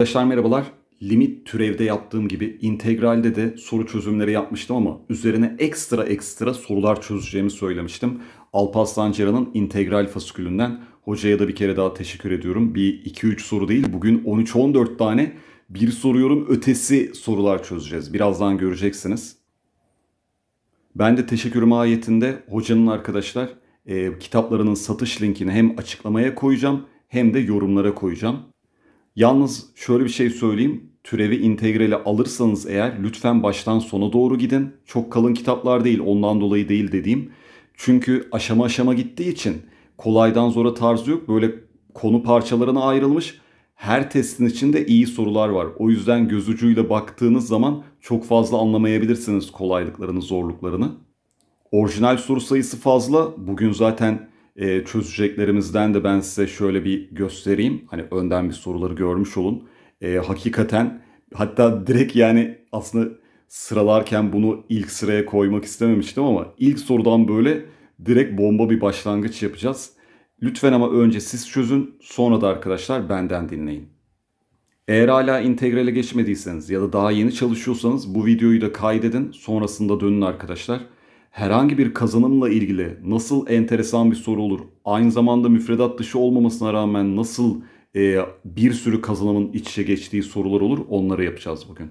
Arkadaşlar merhabalar. Limit türevde yaptığım gibi integralde de soru çözümleri yapmıştım ama üzerine ekstra ekstra sorular çözeceğimi söylemiştim. Alparslan Cera'nın integral fasikülünden hocaya da bir kere daha teşekkür ediyorum. Bir 2-3 soru değil bugün 13-14 tane bir soruyorum ötesi sorular çözeceğiz. Birazdan göreceksiniz. Ben de teşekkürüm ayetinde hocanın arkadaşlar e, kitaplarının satış linkini hem açıklamaya koyacağım hem de yorumlara koyacağım. Yalnız şöyle bir şey söyleyeyim. Türevi integrali alırsanız eğer lütfen baştan sona doğru gidin. Çok kalın kitaplar değil ondan dolayı değil dediğim. Çünkü aşama aşama gittiği için kolaydan zora tarzı yok. Böyle konu parçalarına ayrılmış. Her testin içinde iyi sorular var. O yüzden göz ucuyla baktığınız zaman çok fazla anlamayabilirsiniz kolaylıklarını, zorluklarını. Orijinal soru sayısı fazla. Bugün zaten e, çözeceklerimizden de ben size şöyle bir göstereyim. Hani önden bir soruları görmüş olun. E, hakikaten hatta direkt yani aslında sıralarken bunu ilk sıraya koymak istememiştim ama ilk sorudan böyle direkt bomba bir başlangıç yapacağız. Lütfen ama önce siz çözün sonra da arkadaşlar benden dinleyin. Eğer hala integrale geçmediyseniz ya da daha yeni çalışıyorsanız bu videoyu da kaydedin sonrasında dönün arkadaşlar herhangi bir kazanımla ilgili nasıl enteresan bir soru olur? Aynı zamanda müfredat dışı olmamasına rağmen nasıl e, bir sürü kazanımın iç içe geçtiği sorular olur? Onları yapacağız bugün.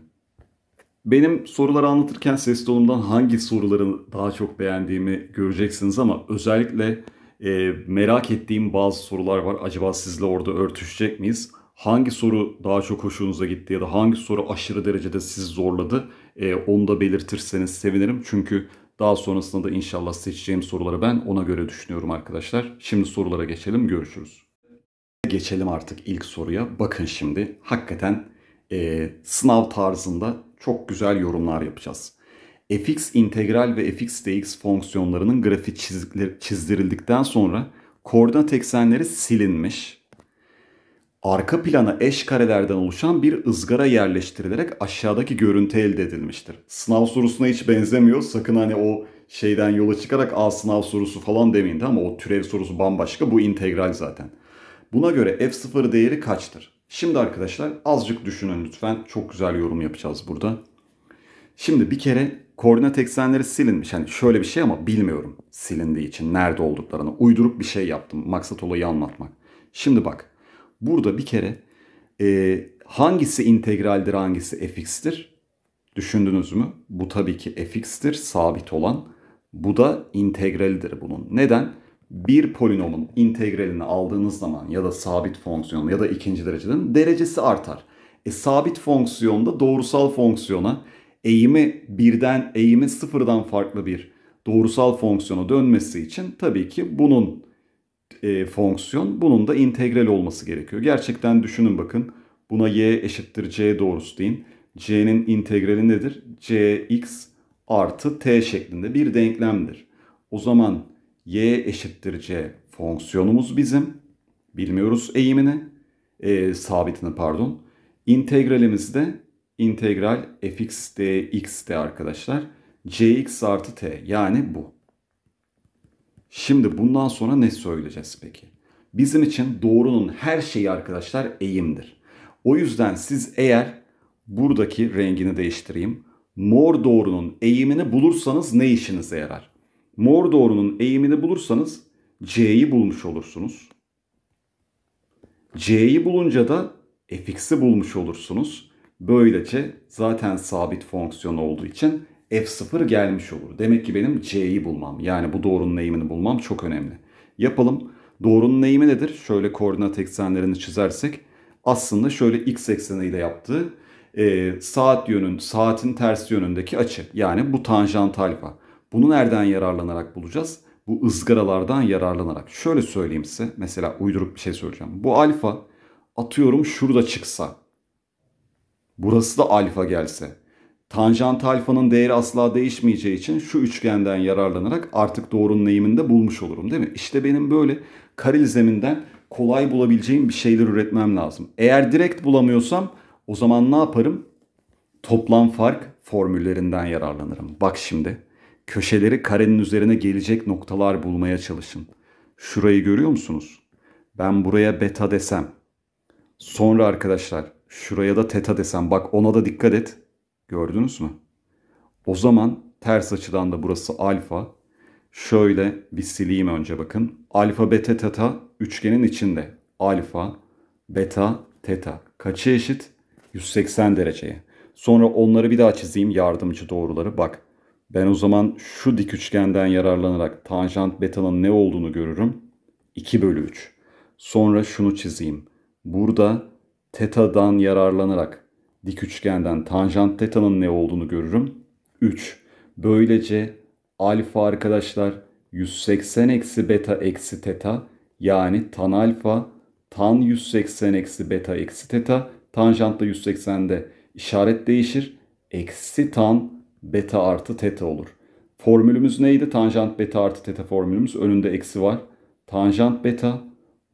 Benim soruları anlatırken ses tonumdan hangi soruları daha çok beğendiğimi göreceksiniz ama özellikle e, merak ettiğim bazı sorular var. Acaba sizle orada örtüşecek miyiz? Hangi soru daha çok hoşunuza gitti ya da hangi soru aşırı derecede sizi zorladı? E, onu da belirtirseniz sevinirim. Çünkü daha sonrasında da inşallah seçeceğim soruları ben ona göre düşünüyorum arkadaşlar. Şimdi sorulara geçelim görüşürüz. Geçelim artık ilk soruya. Bakın şimdi hakikaten e, sınav tarzında çok güzel yorumlar yapacağız. fx integral ve fx dx fonksiyonlarının grafiği çizdirildikten sonra koordinat eksenleri silinmiş arka plana eş karelerden oluşan bir ızgara yerleştirilerek aşağıdaki görüntü elde edilmiştir. Sınav sorusuna hiç benzemiyor. Sakın hani o şeyden yola çıkarak A sınav sorusu falan demeyin ama o türev sorusu bambaşka. Bu integral zaten. Buna göre f0 değeri kaçtır? Şimdi arkadaşlar azıcık düşünün lütfen. Çok güzel yorum yapacağız burada. Şimdi bir kere koordinat eksenleri silinmiş. Hani şöyle bir şey ama bilmiyorum silindiği için nerede olduklarını. Uydurup bir şey yaptım. Maksat olayı anlatmak. Şimdi bak Burada bir kere e, hangisi integraldir hangisi fx'tir? Düşündünüz mü? Bu tabii ki fx'tir sabit olan. Bu da integralidir bunun. Neden? Bir polinomun integralini aldığınız zaman ya da sabit fonksiyonu ya da ikinci dereceden derecesi artar. E, sabit fonksiyonda doğrusal fonksiyona eğimi birden eğimi sıfırdan farklı bir doğrusal fonksiyona dönmesi için tabii ki bunun e, fonksiyon. Bunun da integral olması gerekiyor. Gerçekten düşünün bakın. Buna y eşittir c doğrusu deyin. c'nin integrali nedir? cx artı t şeklinde bir denklemdir. O zaman y eşittir c fonksiyonumuz bizim. Bilmiyoruz eğimini. E, sabitini pardon. İntegralimiz de integral fx dx de arkadaşlar. cx artı t yani bu. Şimdi bundan sonra ne söyleyeceğiz peki? Bizim için doğrunun her şeyi arkadaşlar eğimdir. O yüzden siz eğer buradaki rengini değiştireyim. Mor doğrunun eğimini bulursanız ne işinize yarar? Mor doğrunun eğimini bulursanız C'yi bulmuş olursunuz. C'yi bulunca da fx'i bulmuş olursunuz. Böylece zaten sabit fonksiyon olduğu için f0 gelmiş olur. Demek ki benim c'yi bulmam yani bu doğrunun eğimini bulmam çok önemli. Yapalım. Doğrunun eğimi nedir? Şöyle koordinat eksenlerini çizersek aslında şöyle x ekseniyle yaptığı e, saat yönün saatin ters yönündeki açı yani bu tanjant alfa. Bunu nereden yararlanarak bulacağız? Bu ızgaralardan yararlanarak. Şöyle söyleyeyim size mesela uyduruk bir şey söyleyeceğim. Bu alfa atıyorum şurada çıksa burası da alfa gelse Tanjant alfanın değeri asla değişmeyeceği için şu üçgenden yararlanarak artık doğrunun eğiminde bulmuş olurum değil mi? İşte benim böyle karil zeminden kolay bulabileceğim bir şeyler üretmem lazım. Eğer direkt bulamıyorsam o zaman ne yaparım? Toplam fark formüllerinden yararlanırım. Bak şimdi köşeleri karenin üzerine gelecek noktalar bulmaya çalışın. Şurayı görüyor musunuz? Ben buraya beta desem. Sonra arkadaşlar şuraya da teta desem. Bak ona da dikkat et. Gördünüz mü? O zaman ters açıdan da burası alfa. Şöyle bir sileyim önce bakın. Alfa beta teta üçgenin içinde. Alfa beta teta. Kaça eşit? 180 dereceye. Sonra onları bir daha çizeyim yardımcı doğruları. Bak ben o zaman şu dik üçgenden yararlanarak tanjant beta'nın ne olduğunu görürüm. 2 bölü 3. Sonra şunu çizeyim. Burada teta'dan yararlanarak dik üçgenden tanjant teta'nın ne olduğunu görürüm. 3. Böylece alfa arkadaşlar 180 eksi beta eksi teta yani tan alfa tan 180 eksi beta eksi teta tanjantta 180'de işaret değişir. Eksi tan beta artı teta olur. Formülümüz neydi? Tanjant beta artı teta formülümüz. Önünde eksi var. Tanjant beta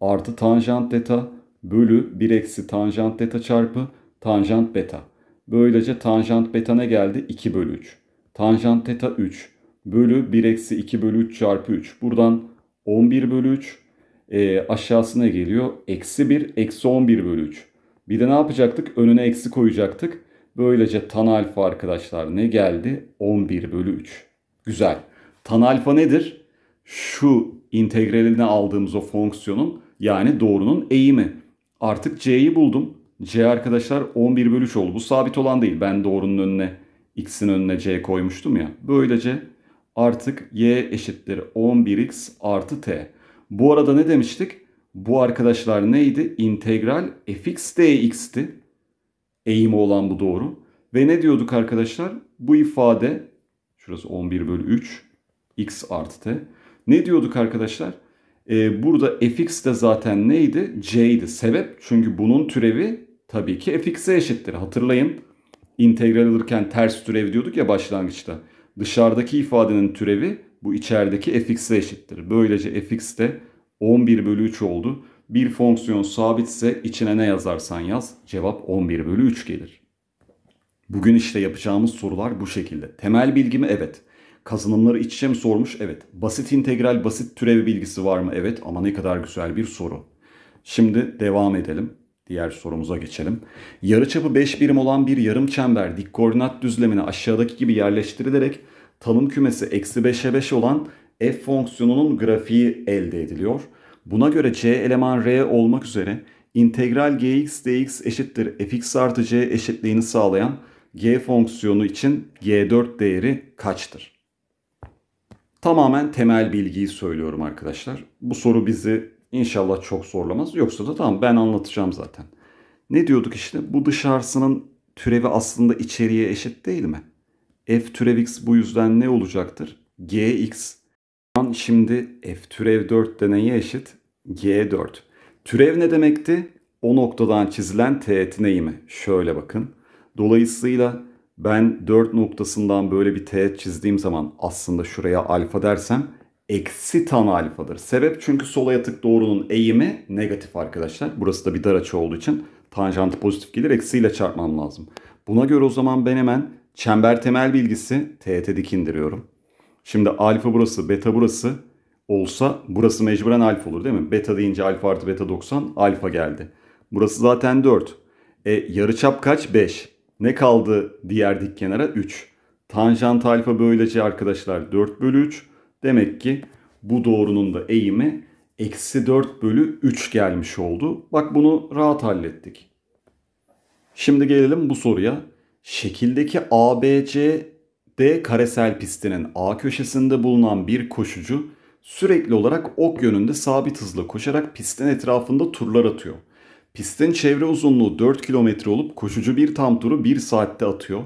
artı tanjant teta bölü 1 eksi tanjant teta çarpı Tanjant beta. Böylece tanjant beta ne geldi? 2 bölü 3. Tanjant teta 3 bölü 1 eksi 2 bölü 3 çarpı 3. Buradan 11 bölü 3 e, ee, aşağısına geliyor. Eksi 1 eksi 11 bölü 3. Bir de ne yapacaktık? Önüne eksi koyacaktık. Böylece tan alfa arkadaşlar ne geldi? 11 bölü 3. Güzel. Tan alfa nedir? Şu integraline aldığımız o fonksiyonun yani doğrunun eğimi. Artık c'yi buldum. C arkadaşlar 11 bölü 3 oldu. Bu sabit olan değil. Ben doğrunun önüne x'in önüne c koymuştum ya. Böylece artık y eşittir 11x artı t. Bu arada ne demiştik? Bu arkadaşlar neydi? İntegral fx dx'ti. Eğimi olan bu doğru. Ve ne diyorduk arkadaşlar? Bu ifade şurası 11 bölü 3 x artı t. Ne diyorduk arkadaşlar? Ee, burada fx de zaten neydi? c'ydi. Sebep çünkü bunun türevi tabii ki fx'e eşittir. Hatırlayın integral alırken ters türev diyorduk ya başlangıçta. Dışarıdaki ifadenin türevi bu içerideki fx'e eşittir. Böylece fx de 11 bölü 3 oldu. Bir fonksiyon sabitse içine ne yazarsan yaz cevap 11 bölü 3 gelir. Bugün işte yapacağımız sorular bu şekilde. Temel bilgimi evet. Kazanımları iç içe mi sormuş? Evet. Basit integral, basit türev bilgisi var mı? Evet ama ne kadar güzel bir soru. Şimdi devam edelim. Diğer sorumuza geçelim. Yarıçapı 5 birim olan bir yarım çember dik koordinat düzlemine aşağıdaki gibi yerleştirilerek tanım kümesi eksi 5'e 5 olan f fonksiyonunun grafiği elde ediliyor. Buna göre c eleman r olmak üzere integral gx dx eşittir fx artı c eşitliğini sağlayan g fonksiyonu için g4 değeri kaçtır? Tamamen temel bilgiyi söylüyorum arkadaşlar. Bu soru bizi İnşallah çok zorlamaz. Yoksa da tamam ben anlatacağım zaten. Ne diyorduk işte? Bu dışarısının türevi aslında içeriye eşit değil mi? F türev x bu yüzden ne olacaktır? Gx. Şimdi f türev 4 de neye eşit? G4. Türev ne demekti? O noktadan çizilen teğet neyimi? Şöyle bakın. Dolayısıyla ben 4 noktasından böyle bir teğet çizdiğim zaman aslında şuraya alfa dersem eksi tan alfadır. Sebep çünkü sola yatık doğrunun eğimi negatif arkadaşlar. Burası da bir dar açı olduğu için tanjantı pozitif gelir eksiyle çarpmam lazım. Buna göre o zaman ben hemen çember temel bilgisi teğet dik indiriyorum. Şimdi alfa burası beta burası olsa burası mecburen alfa olur değil mi? Beta deyince alfa artı beta 90 alfa geldi. Burası zaten 4. E yarıçap kaç? 5. Ne kaldı diğer dik kenara? 3. Tanjant alfa böylece arkadaşlar 4 bölü 3. Demek ki bu doğrunun da eğimi eksi 4 bölü 3 gelmiş oldu. Bak bunu rahat hallettik. Şimdi gelelim bu soruya. Şekildeki ABCD karesel pistinin A köşesinde bulunan bir koşucu sürekli olarak ok yönünde sabit hızla koşarak pistin etrafında turlar atıyor. Pistin çevre uzunluğu 4 kilometre olup koşucu bir tam turu 1 saatte atıyor.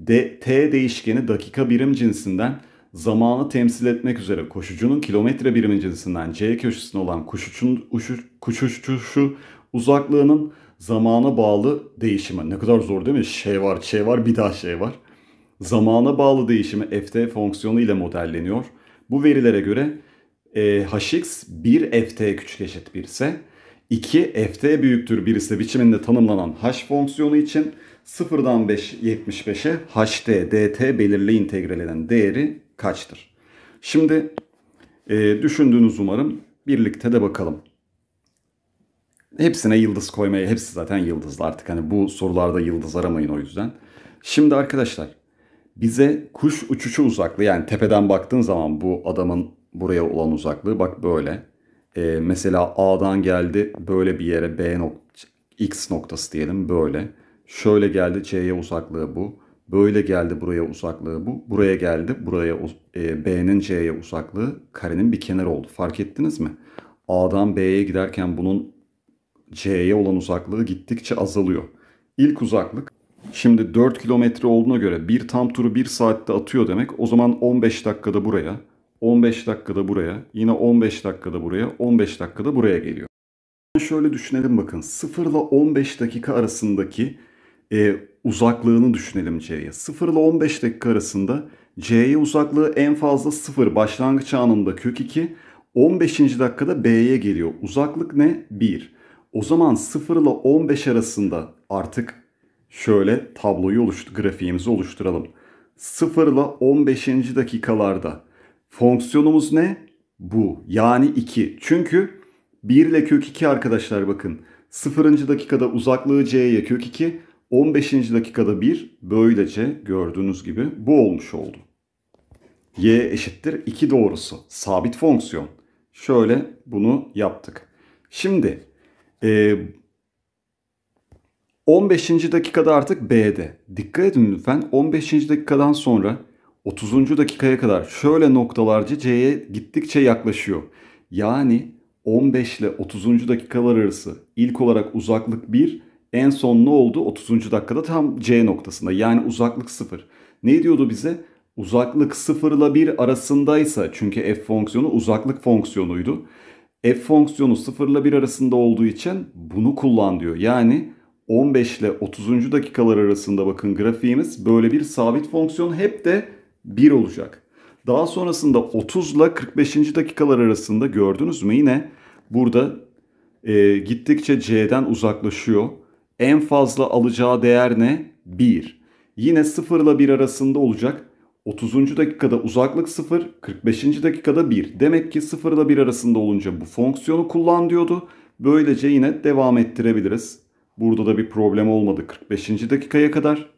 D, T değişkeni dakika birim cinsinden zamanı temsil etmek üzere koşucunun kilometre birimi cinsinden C köşesinde olan kuşuçun, uşu, kuşuşuşu uzaklığının zamana bağlı değişimi. Ne kadar zor değil mi? Şey var, şey var, bir daha şey var. Zamana bağlı değişimi ft fonksiyonu ile modelleniyor. Bu verilere göre e, hx 1 ft küçük eşit 1 ise 2 ft büyüktür 1 ise biçiminde tanımlanan h fonksiyonu için 0'dan 5 75'e ht dt belirli integralinin değeri kaçtır? Şimdi e, düşündüğünüz umarım birlikte de bakalım. Hepsine yıldız koymaya, hepsi zaten yıldızlı artık. Hani bu sorularda yıldız aramayın o yüzden. Şimdi arkadaşlar bize kuş uçuşu uzaklığı yani tepeden baktığın zaman bu adamın buraya olan uzaklığı bak böyle. E, mesela A'dan geldi böyle bir yere B nok X noktası diyelim böyle. Şöyle geldi C'ye uzaklığı bu. Böyle geldi buraya uzaklığı bu. Buraya geldi. Buraya e, B'nin C'ye uzaklığı karenin bir kenarı oldu. Fark ettiniz mi? A'dan B'ye giderken bunun C'ye olan uzaklığı gittikçe azalıyor. İlk uzaklık şimdi 4 kilometre olduğuna göre bir tam turu 1 saatte atıyor demek. O zaman 15 dakikada buraya, 15 dakikada buraya, yine 15 dakikada buraya, 15 dakikada buraya geliyor. Şöyle düşünelim bakın 0 ile 15 dakika arasındaki e, uzaklığını düşünelim C'ye. 0 ile 15 dakika arasında C'ye uzaklığı en fazla 0 başlangıç anında kök 2. 15. dakikada B'ye geliyor. Uzaklık ne? 1. O zaman 0 ile 15 arasında artık şöyle tabloyu oluştur, grafiğimizi oluşturalım. 0 ile 15. dakikalarda fonksiyonumuz ne? Bu. Yani 2. Çünkü 1 ile kök 2 arkadaşlar bakın. 0. dakikada uzaklığı c'ye kök 2, 15. dakikada bir böylece gördüğünüz gibi bu olmuş oldu. Y eşittir 2 doğrusu. Sabit fonksiyon. Şöyle bunu yaptık. Şimdi e, 15. dakikada artık B'de. Dikkat edin lütfen 15. dakikadan sonra 30. dakikaya kadar şöyle noktalarca C'ye gittikçe yaklaşıyor. Yani 15 ile 30. dakikalar arası ilk olarak uzaklık 1, en son ne oldu? 30. dakikada tam C noktasında. Yani uzaklık 0. Ne diyordu bize? Uzaklık 0 ile 1 arasındaysa çünkü f fonksiyonu uzaklık fonksiyonuydu. F fonksiyonu 0 ile 1 arasında olduğu için bunu kullan diyor. Yani 15 ile 30. dakikalar arasında bakın grafiğimiz böyle bir sabit fonksiyon hep de 1 olacak. Daha sonrasında 30 ile 45. dakikalar arasında gördünüz mü yine burada e, gittikçe C'den uzaklaşıyor. En fazla alacağı değer ne? 1. Yine 0 ile 1 arasında olacak. 30. dakikada uzaklık 0, 45. dakikada 1. Demek ki 0 ile 1 arasında olunca bu fonksiyonu kullan diyordu. Böylece yine devam ettirebiliriz. Burada da bir problem olmadı 45. dakikaya kadar.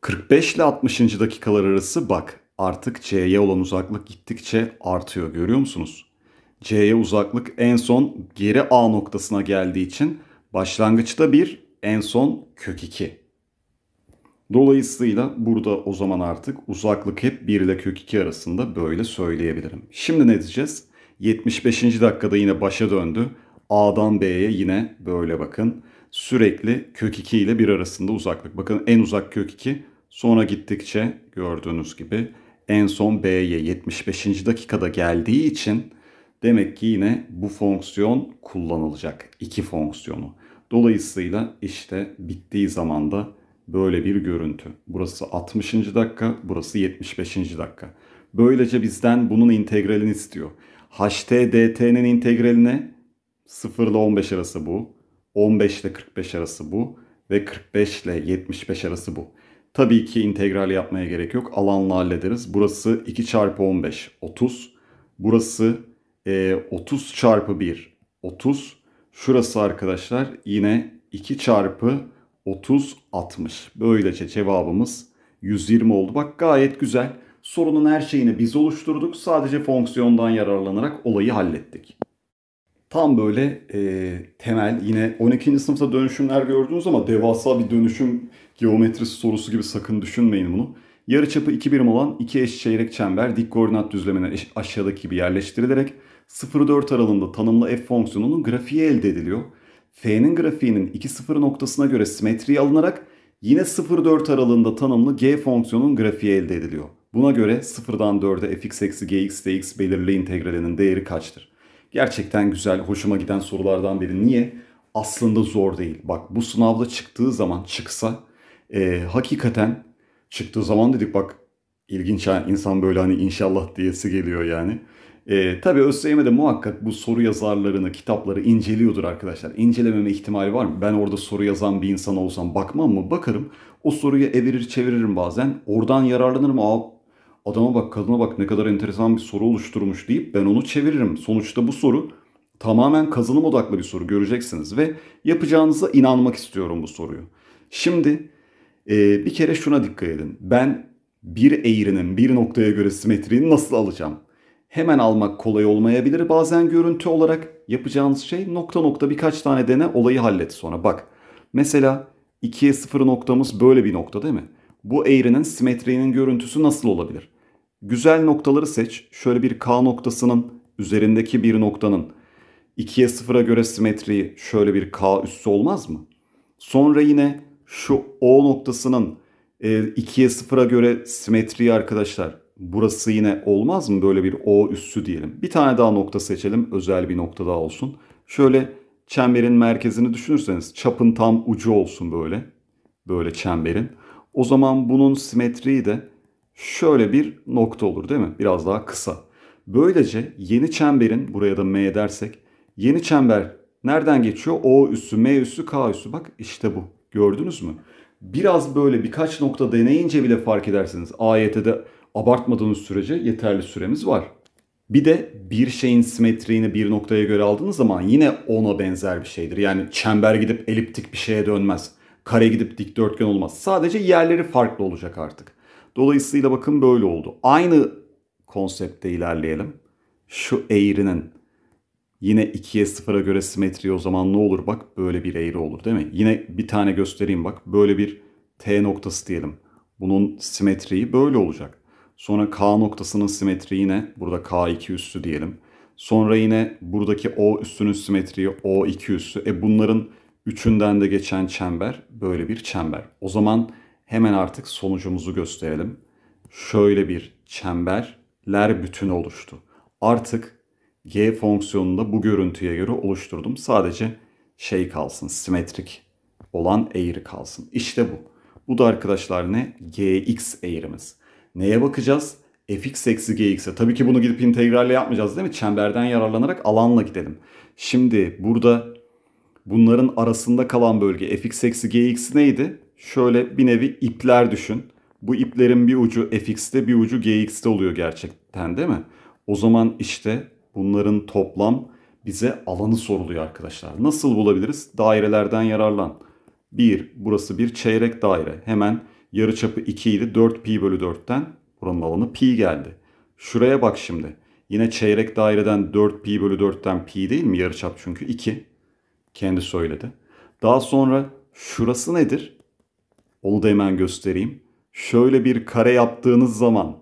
45 ile 60. dakikalar arası bak artık C'ye olan uzaklık gittikçe artıyor görüyor musunuz? C'ye uzaklık en son geri A noktasına geldiği için Başlangıçta 1, en son kök 2. Dolayısıyla burada o zaman artık uzaklık hep 1 ile kök 2 arasında böyle söyleyebilirim. Şimdi ne diyeceğiz? 75. dakikada yine başa döndü. A'dan B'ye yine böyle bakın. Sürekli kök 2 ile 1 arasında uzaklık. Bakın en uzak kök 2. Sonra gittikçe gördüğünüz gibi en son B'ye 75. dakikada geldiği için demek ki yine bu fonksiyon kullanılacak. İki fonksiyonu. Dolayısıyla işte bittiği zamanda böyle bir görüntü. Burası 60. dakika, burası 75. dakika. Böylece bizden bunun integralini istiyor. HTDT'nin integraline 0 ile 15 arası bu. 15 ile 45 arası bu. Ve 45 ile 75 arası bu. Tabii ki integral yapmaya gerek yok. Alanla hallederiz. Burası 2 çarpı 15, 30. Burası e, 30 çarpı 1, 30. Şurası arkadaşlar yine 2 çarpı 30 60. Böylece cevabımız 120 oldu. Bak gayet güzel. Sorunun her şeyini biz oluşturduk. Sadece fonksiyondan yararlanarak olayı hallettik. Tam böyle e, temel yine 12. sınıfta dönüşümler gördünüz ama devasa bir dönüşüm geometrisi sorusu gibi sakın düşünmeyin bunu. Yarıçapı 2 birim olan iki eş çeyrek çember dik koordinat düzlemine aşağıdaki gibi yerleştirilerek 0.4 aralığında tanımlı f fonksiyonunun grafiği elde ediliyor. f'nin grafiğinin 2.0 noktasına göre simetriye alınarak yine 0.4 aralığında tanımlı g fonksiyonunun grafiği elde ediliyor. Buna göre 0'dan 4'e fx eksi gx dx belirli integralinin değeri kaçtır? Gerçekten güzel, hoşuma giden sorulardan biri. Niye? Aslında zor değil. Bak bu sınavda çıktığı zaman çıksa e, hakikaten çıktığı zaman dedik bak ilginç insan böyle hani inşallah diyesi geliyor yani. E, tabii ÖSYM de muhakkak bu soru yazarlarını, kitapları inceliyordur arkadaşlar. İncelememe ihtimali var mı? Ben orada soru yazan bir insan olsam bakmam mı? Bakarım. O soruyu evirir çeviririm bazen. Oradan yararlanırım. Aa, adama bak, kadına bak ne kadar enteresan bir soru oluşturmuş deyip ben onu çeviririm. Sonuçta bu soru tamamen kazanım odaklı bir soru göreceksiniz. Ve yapacağınıza inanmak istiyorum bu soruyu. Şimdi e, bir kere şuna dikkat edin. Ben bir eğrinin bir noktaya göre simetriğini nasıl alacağım? hemen almak kolay olmayabilir. Bazen görüntü olarak yapacağınız şey nokta nokta birkaç tane dene olayı hallet sonra. Bak mesela 2'ye 0 noktamız böyle bir nokta değil mi? Bu eğrinin simetriğinin görüntüsü nasıl olabilir? Güzel noktaları seç. Şöyle bir K noktasının üzerindeki bir noktanın 2'ye 0'a göre simetriği şöyle bir K üssü olmaz mı? Sonra yine şu O noktasının 2'ye e, 0'a göre simetriği arkadaşlar Burası yine olmaz mı böyle bir O üssü diyelim. Bir tane daha nokta seçelim. Özel bir nokta daha olsun. Şöyle çemberin merkezini düşünürseniz çapın tam ucu olsun böyle. Böyle çemberin. O zaman bunun simetriği de şöyle bir nokta olur değil mi? Biraz daha kısa. Böylece yeni çemberin buraya da M dersek yeni çember nereden geçiyor? O üssü, M üssü, K üssü. Bak işte bu. Gördünüz mü? Biraz böyle birkaç nokta deneyince bile fark edersiniz. AYT'de abartmadığınız sürece yeterli süremiz var. Bir de bir şeyin simetriğini bir noktaya göre aldığınız zaman yine ona benzer bir şeydir. Yani çember gidip eliptik bir şeye dönmez. Kare gidip dikdörtgen olmaz. Sadece yerleri farklı olacak artık. Dolayısıyla bakın böyle oldu. Aynı konsepte ilerleyelim. Şu eğrinin yine 2'ye 0'a göre simetri o zaman ne olur? Bak böyle bir eğri olur değil mi? Yine bir tane göstereyim bak. Böyle bir T noktası diyelim. Bunun simetriği böyle olacak. Sonra K noktasının simetriği yine burada K2 üssü diyelim. Sonra yine buradaki O üssünün simetriği O2 üssü. E bunların üçünden de geçen çember böyle bir çember. O zaman hemen artık sonucumuzu gösterelim. Şöyle bir çemberler bütün oluştu. Artık g fonksiyonunu da bu görüntüye göre oluşturdum. Sadece şey kalsın, simetrik olan eğri kalsın. İşte bu. Bu da arkadaşlar ne? gx eğrimiz. Neye bakacağız? fx eksi gx'e. Tabii ki bunu gidip integralle yapmayacağız değil mi? Çemberden yararlanarak alanla gidelim. Şimdi burada bunların arasında kalan bölge fx eksi gx neydi? Şöyle bir nevi ipler düşün. Bu iplerin bir ucu fx'te bir ucu gx'te oluyor gerçekten değil mi? O zaman işte bunların toplam bize alanı soruluyor arkadaşlar. Nasıl bulabiliriz? Dairelerden yararlan. Bir burası bir çeyrek daire. Hemen Yarıçapı 2 idi. 4 pi bölü 4'ten buranın alanı pi geldi. Şuraya bak şimdi. Yine çeyrek daireden 4 pi bölü 4'ten pi değil mi? yarı çap çünkü 2. Kendi söyledi. Daha sonra şurası nedir? Onu da hemen göstereyim. Şöyle bir kare yaptığınız zaman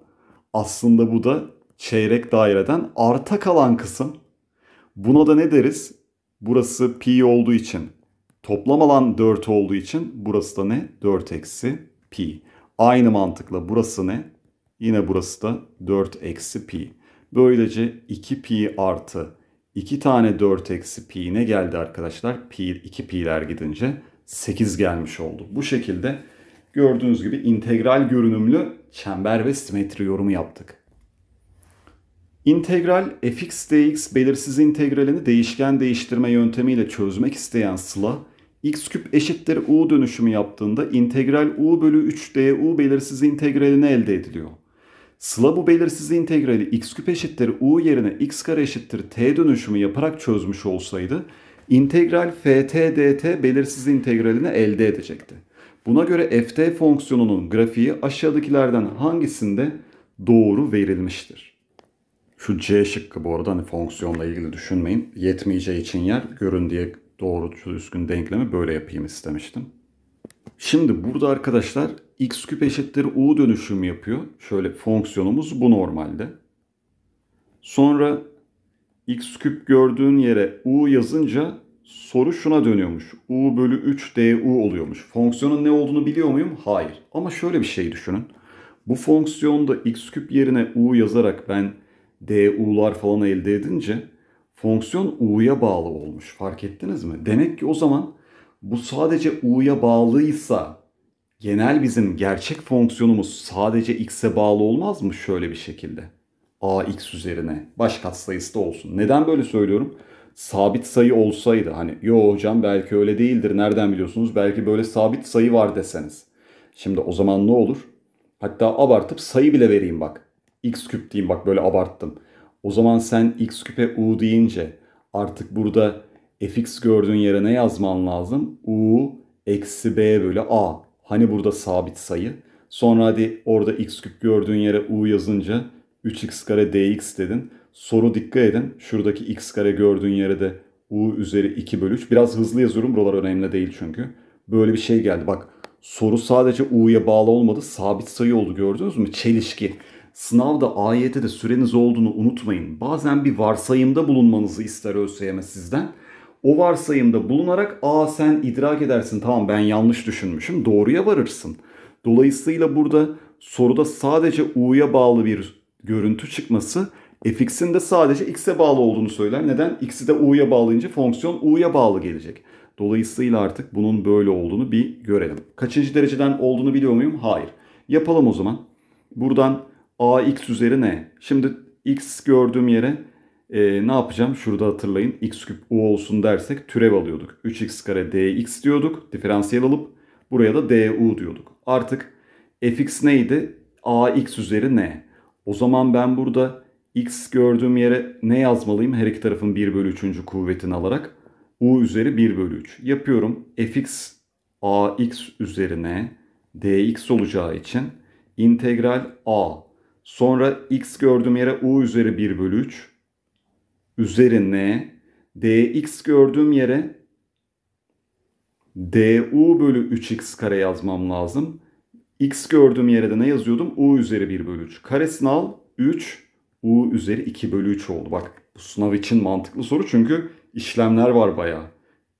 aslında bu da çeyrek daireden arta kalan kısım. Buna da ne deriz? Burası pi olduğu için toplam alan 4 olduğu için burası da ne? 4 eksi pi. Aynı mantıkla burası ne? Yine burası da 4 eksi pi. Böylece 2 pi artı 2 tane 4 eksi pi ne geldi arkadaşlar? Pi 2 pi'ler gidince 8 gelmiş oldu. Bu şekilde gördüğünüz gibi integral görünümlü çember ve simetri yorumu yaptık. İntegral fx dx belirsiz integralini değişken değiştirme yöntemiyle çözmek isteyen Sıla x küp eşittir u dönüşümü yaptığında integral u bölü 3 du belirsiz integralini elde ediliyor. Sıla bu belirsiz integrali x küp eşittir u yerine x kare eşittir t dönüşümü yaparak çözmüş olsaydı integral ft dt belirsiz integralini elde edecekti. Buna göre ft fonksiyonunun grafiği aşağıdakilerden hangisinde doğru verilmiştir? Şu c şıkkı bu arada hani fonksiyonla ilgili düşünmeyin. Yetmeyeceği için yer görün diye doğrultucu üskün denklemi böyle yapayım istemiştim. Şimdi burada arkadaşlar x küp eşittir u dönüşümü yapıyor. Şöyle fonksiyonumuz bu normalde. Sonra x küp gördüğün yere u yazınca soru şuna dönüyormuş. u bölü 3 du oluyormuş. Fonksiyonun ne olduğunu biliyor muyum? Hayır. Ama şöyle bir şey düşünün. Bu fonksiyonda x küp yerine u yazarak ben du'lar falan elde edince fonksiyon u'ya bağlı olmuş. Fark ettiniz mi? Demek ki o zaman bu sadece u'ya bağlıysa genel bizim gerçek fonksiyonumuz sadece x'e bağlı olmaz mı şöyle bir şekilde? a x üzerine baş katsayısı da olsun. Neden böyle söylüyorum? Sabit sayı olsaydı hani yo hocam belki öyle değildir nereden biliyorsunuz belki böyle sabit sayı var deseniz. Şimdi o zaman ne olur? Hatta abartıp sayı bile vereyim bak. x küp diyeyim bak böyle abarttım. O zaman sen x küpe u deyince artık burada fx gördüğün yere ne yazman lazım? u eksi b bölü a. Hani burada sabit sayı. Sonra hadi orada x küp gördüğün yere u yazınca 3x kare dx dedin. Soru dikkat edin. Şuradaki x kare gördüğün yere de u üzeri 2 bölü 3. Biraz hızlı yazıyorum. Buralar önemli değil çünkü. Böyle bir şey geldi. Bak soru sadece u'ya bağlı olmadı. Sabit sayı oldu gördünüz mü? Çelişki sınavda AYT'de süreniz olduğunu unutmayın. Bazen bir varsayımda bulunmanızı ister ÖSYM sizden. O varsayımda bulunarak aa sen idrak edersin tamam ben yanlış düşünmüşüm doğruya varırsın. Dolayısıyla burada soruda sadece U'ya bağlı bir görüntü çıkması fx'in de sadece x'e bağlı olduğunu söyler. Neden? x'i de u'ya bağlayınca fonksiyon u'ya bağlı gelecek. Dolayısıyla artık bunun böyle olduğunu bir görelim. Kaçıncı dereceden olduğunu biliyor muyum? Hayır. Yapalım o zaman. Buradan ax üzeri ne? Şimdi x gördüğüm yere e, ne yapacağım? Şurada hatırlayın x küp u olsun dersek türev alıyorduk. 3x kare dx diyorduk. Diferansiyel alıp buraya da du diyorduk. Artık fx neydi? ax üzeri ne? O zaman ben burada x gördüğüm yere ne yazmalıyım? Her iki tarafın 1 bölü 3. kuvvetini alarak u üzeri 1 bölü 3. Yapıyorum. fx ax üzerine dx olacağı için integral a Sonra x gördüğüm yere u üzeri 1 bölü 3. Üzerine dx gördüğüm yere du bölü 3x kare yazmam lazım. x gördüğüm yere de ne yazıyordum? u üzeri 1 bölü 3. Karesini al 3 u üzeri 2 bölü 3 oldu. Bak bu sınav için mantıklı soru çünkü işlemler var bayağı.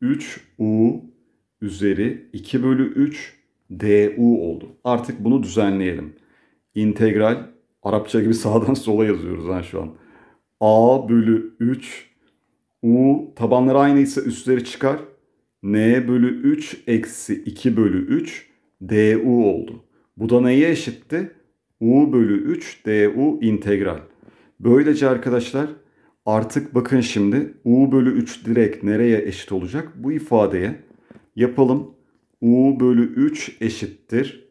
3 u üzeri 2 bölü 3 du oldu. Artık bunu düzenleyelim. İntegral Arapça gibi sağdan sola yazıyoruz ha şu an. A bölü 3 U tabanları aynı ise üstleri çıkar. N bölü 3 eksi 2 bölü 3 DU oldu. Bu da neye eşitti? U bölü 3 DU integral. Böylece arkadaşlar artık bakın şimdi U bölü 3 direkt nereye eşit olacak? Bu ifadeye yapalım. U bölü 3 eşittir.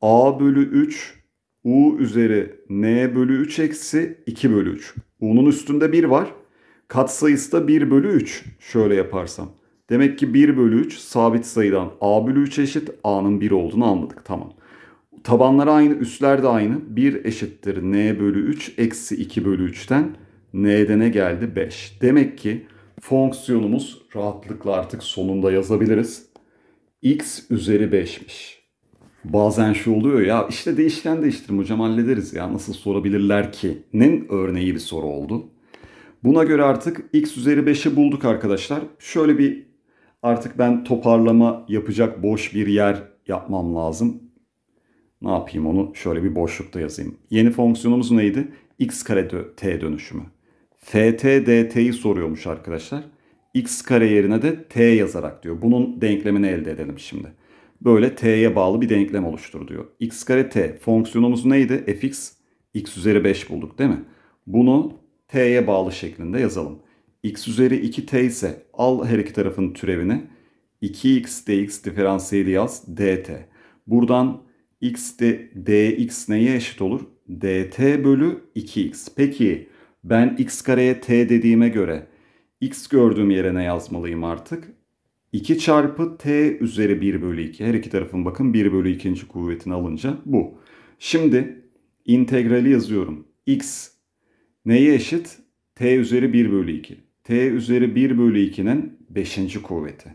A bölü 3 u üzeri n bölü 3 eksi 2 bölü 3. u'nun üstünde 1 var. Katsayısı da 1 bölü 3 şöyle yaparsam. Demek ki 1 bölü 3 sabit sayıdan a bölü 3 eşit a'nın 1 olduğunu anladık. Tamam. Tabanlar aynı, üstler de aynı. 1 eşittir n bölü 3 eksi 2 bölü 3'ten n'de ne geldi? 5. Demek ki fonksiyonumuz rahatlıkla artık sonunda yazabiliriz. x üzeri 5'miş bazen şu oluyor ya işte değişken değiştirin hocam hallederiz ya nasıl sorabilirler ki? Nin örneği bir soru oldu. Buna göre artık x üzeri 5'i bulduk arkadaşlar. Şöyle bir artık ben toparlama yapacak boş bir yer yapmam lazım. Ne yapayım onu şöyle bir boşlukta yazayım. Yeni fonksiyonumuz neydi? x kare t dönüşümü. ft dt'yi soruyormuş arkadaşlar. x kare yerine de t yazarak diyor. Bunun denklemini elde edelim şimdi böyle t'ye bağlı bir denklem oluştur diyor. x kare t fonksiyonumuz neydi? fx x üzeri 5 bulduk değil mi? Bunu t'ye bağlı şeklinde yazalım. x üzeri 2t ise al her iki tarafın türevini 2x dx diferansiyeli yaz dt. Buradan x de dx neye eşit olur? dt bölü 2x. Peki ben x kareye t dediğime göre x gördüğüm yere ne yazmalıyım artık? 2 çarpı t üzeri 1 bölü 2. Her iki tarafın bakın 1 bölü 2. kuvvetini alınca bu. Şimdi integrali yazıyorum. x neye eşit? t üzeri 1 bölü 2. t üzeri 1 bölü 2'nin 5. kuvveti.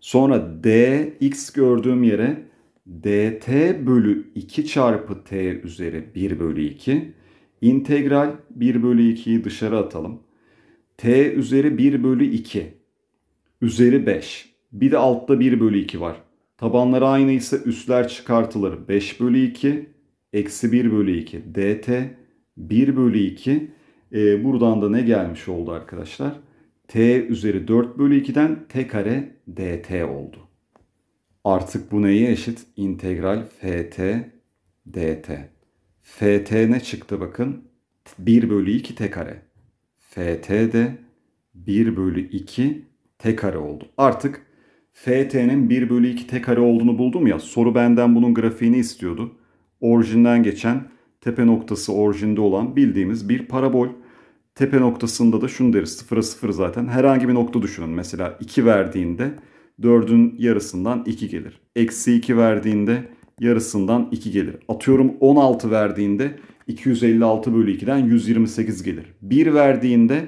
Sonra dx gördüğüm yere dt bölü 2 çarpı t üzeri 1 bölü 2. İntegral 1 bölü 2'yi dışarı atalım. t üzeri 1 bölü 2 üzeri 5 bir de altta 1 bölü 2 var. Tabanları aynı ise üstler çıkartılır. 5 bölü 2 eksi 1 bölü 2 dt 1 bölü 2 e, ee, buradan da ne gelmiş oldu arkadaşlar? t üzeri 4 bölü 2'den t kare dt oldu. Artık bu neye eşit? İntegral ft dt. ft ne çıktı bakın? 1 bölü 2 t kare. ft de 1 bölü 2 t kare oldu. Artık FT'nin 1 bölü 2 t kare olduğunu buldum ya soru benden bunun grafiğini istiyordu. Orijinden geçen tepe noktası orijinde olan bildiğimiz bir parabol. Tepe noktasında da şunu deriz sıfıra sıfır zaten herhangi bir nokta düşünün mesela 2 verdiğinde 4'ün yarısından 2 gelir. Eksi 2 verdiğinde yarısından 2 gelir. Atıyorum 16 verdiğinde 256 bölü 2'den 128 gelir. 1 verdiğinde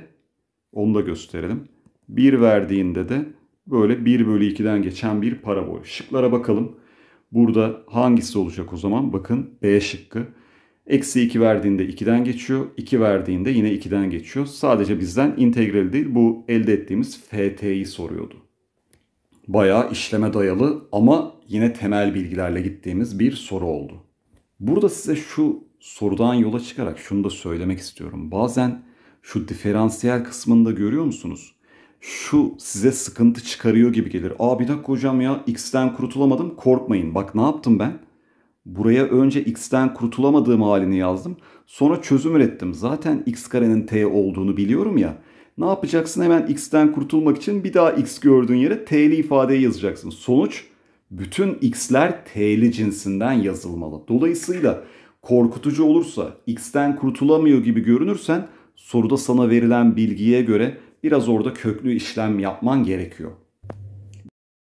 onu da gösterelim. 1 verdiğinde de böyle 1 bölü 2'den geçen bir parabol. Şıklara bakalım. Burada hangisi olacak o zaman? Bakın B şıkkı. Eksi 2 verdiğinde 2'den geçiyor. 2 verdiğinde yine 2'den geçiyor. Sadece bizden integral değil bu elde ettiğimiz FT'yi soruyordu. Bayağı işleme dayalı ama yine temel bilgilerle gittiğimiz bir soru oldu. Burada size şu sorudan yola çıkarak şunu da söylemek istiyorum. Bazen şu diferansiyel kısmında görüyor musunuz? şu size sıkıntı çıkarıyor gibi gelir. Aa bir dakika hocam ya X'ten kurtulamadım. Korkmayın. Bak ne yaptım ben? Buraya önce X'ten kurtulamadığım halini yazdım. Sonra çözüm ürettim. Zaten X karenin T olduğunu biliyorum ya. Ne yapacaksın? Hemen X'ten kurtulmak için bir daha X gördüğün yere T'li ifadeyi yazacaksın. Sonuç bütün X'ler T'li cinsinden yazılmalı. Dolayısıyla korkutucu olursa, X'ten kurtulamıyor gibi görünürsen soruda sana verilen bilgiye göre biraz orada köklü işlem yapman gerekiyor.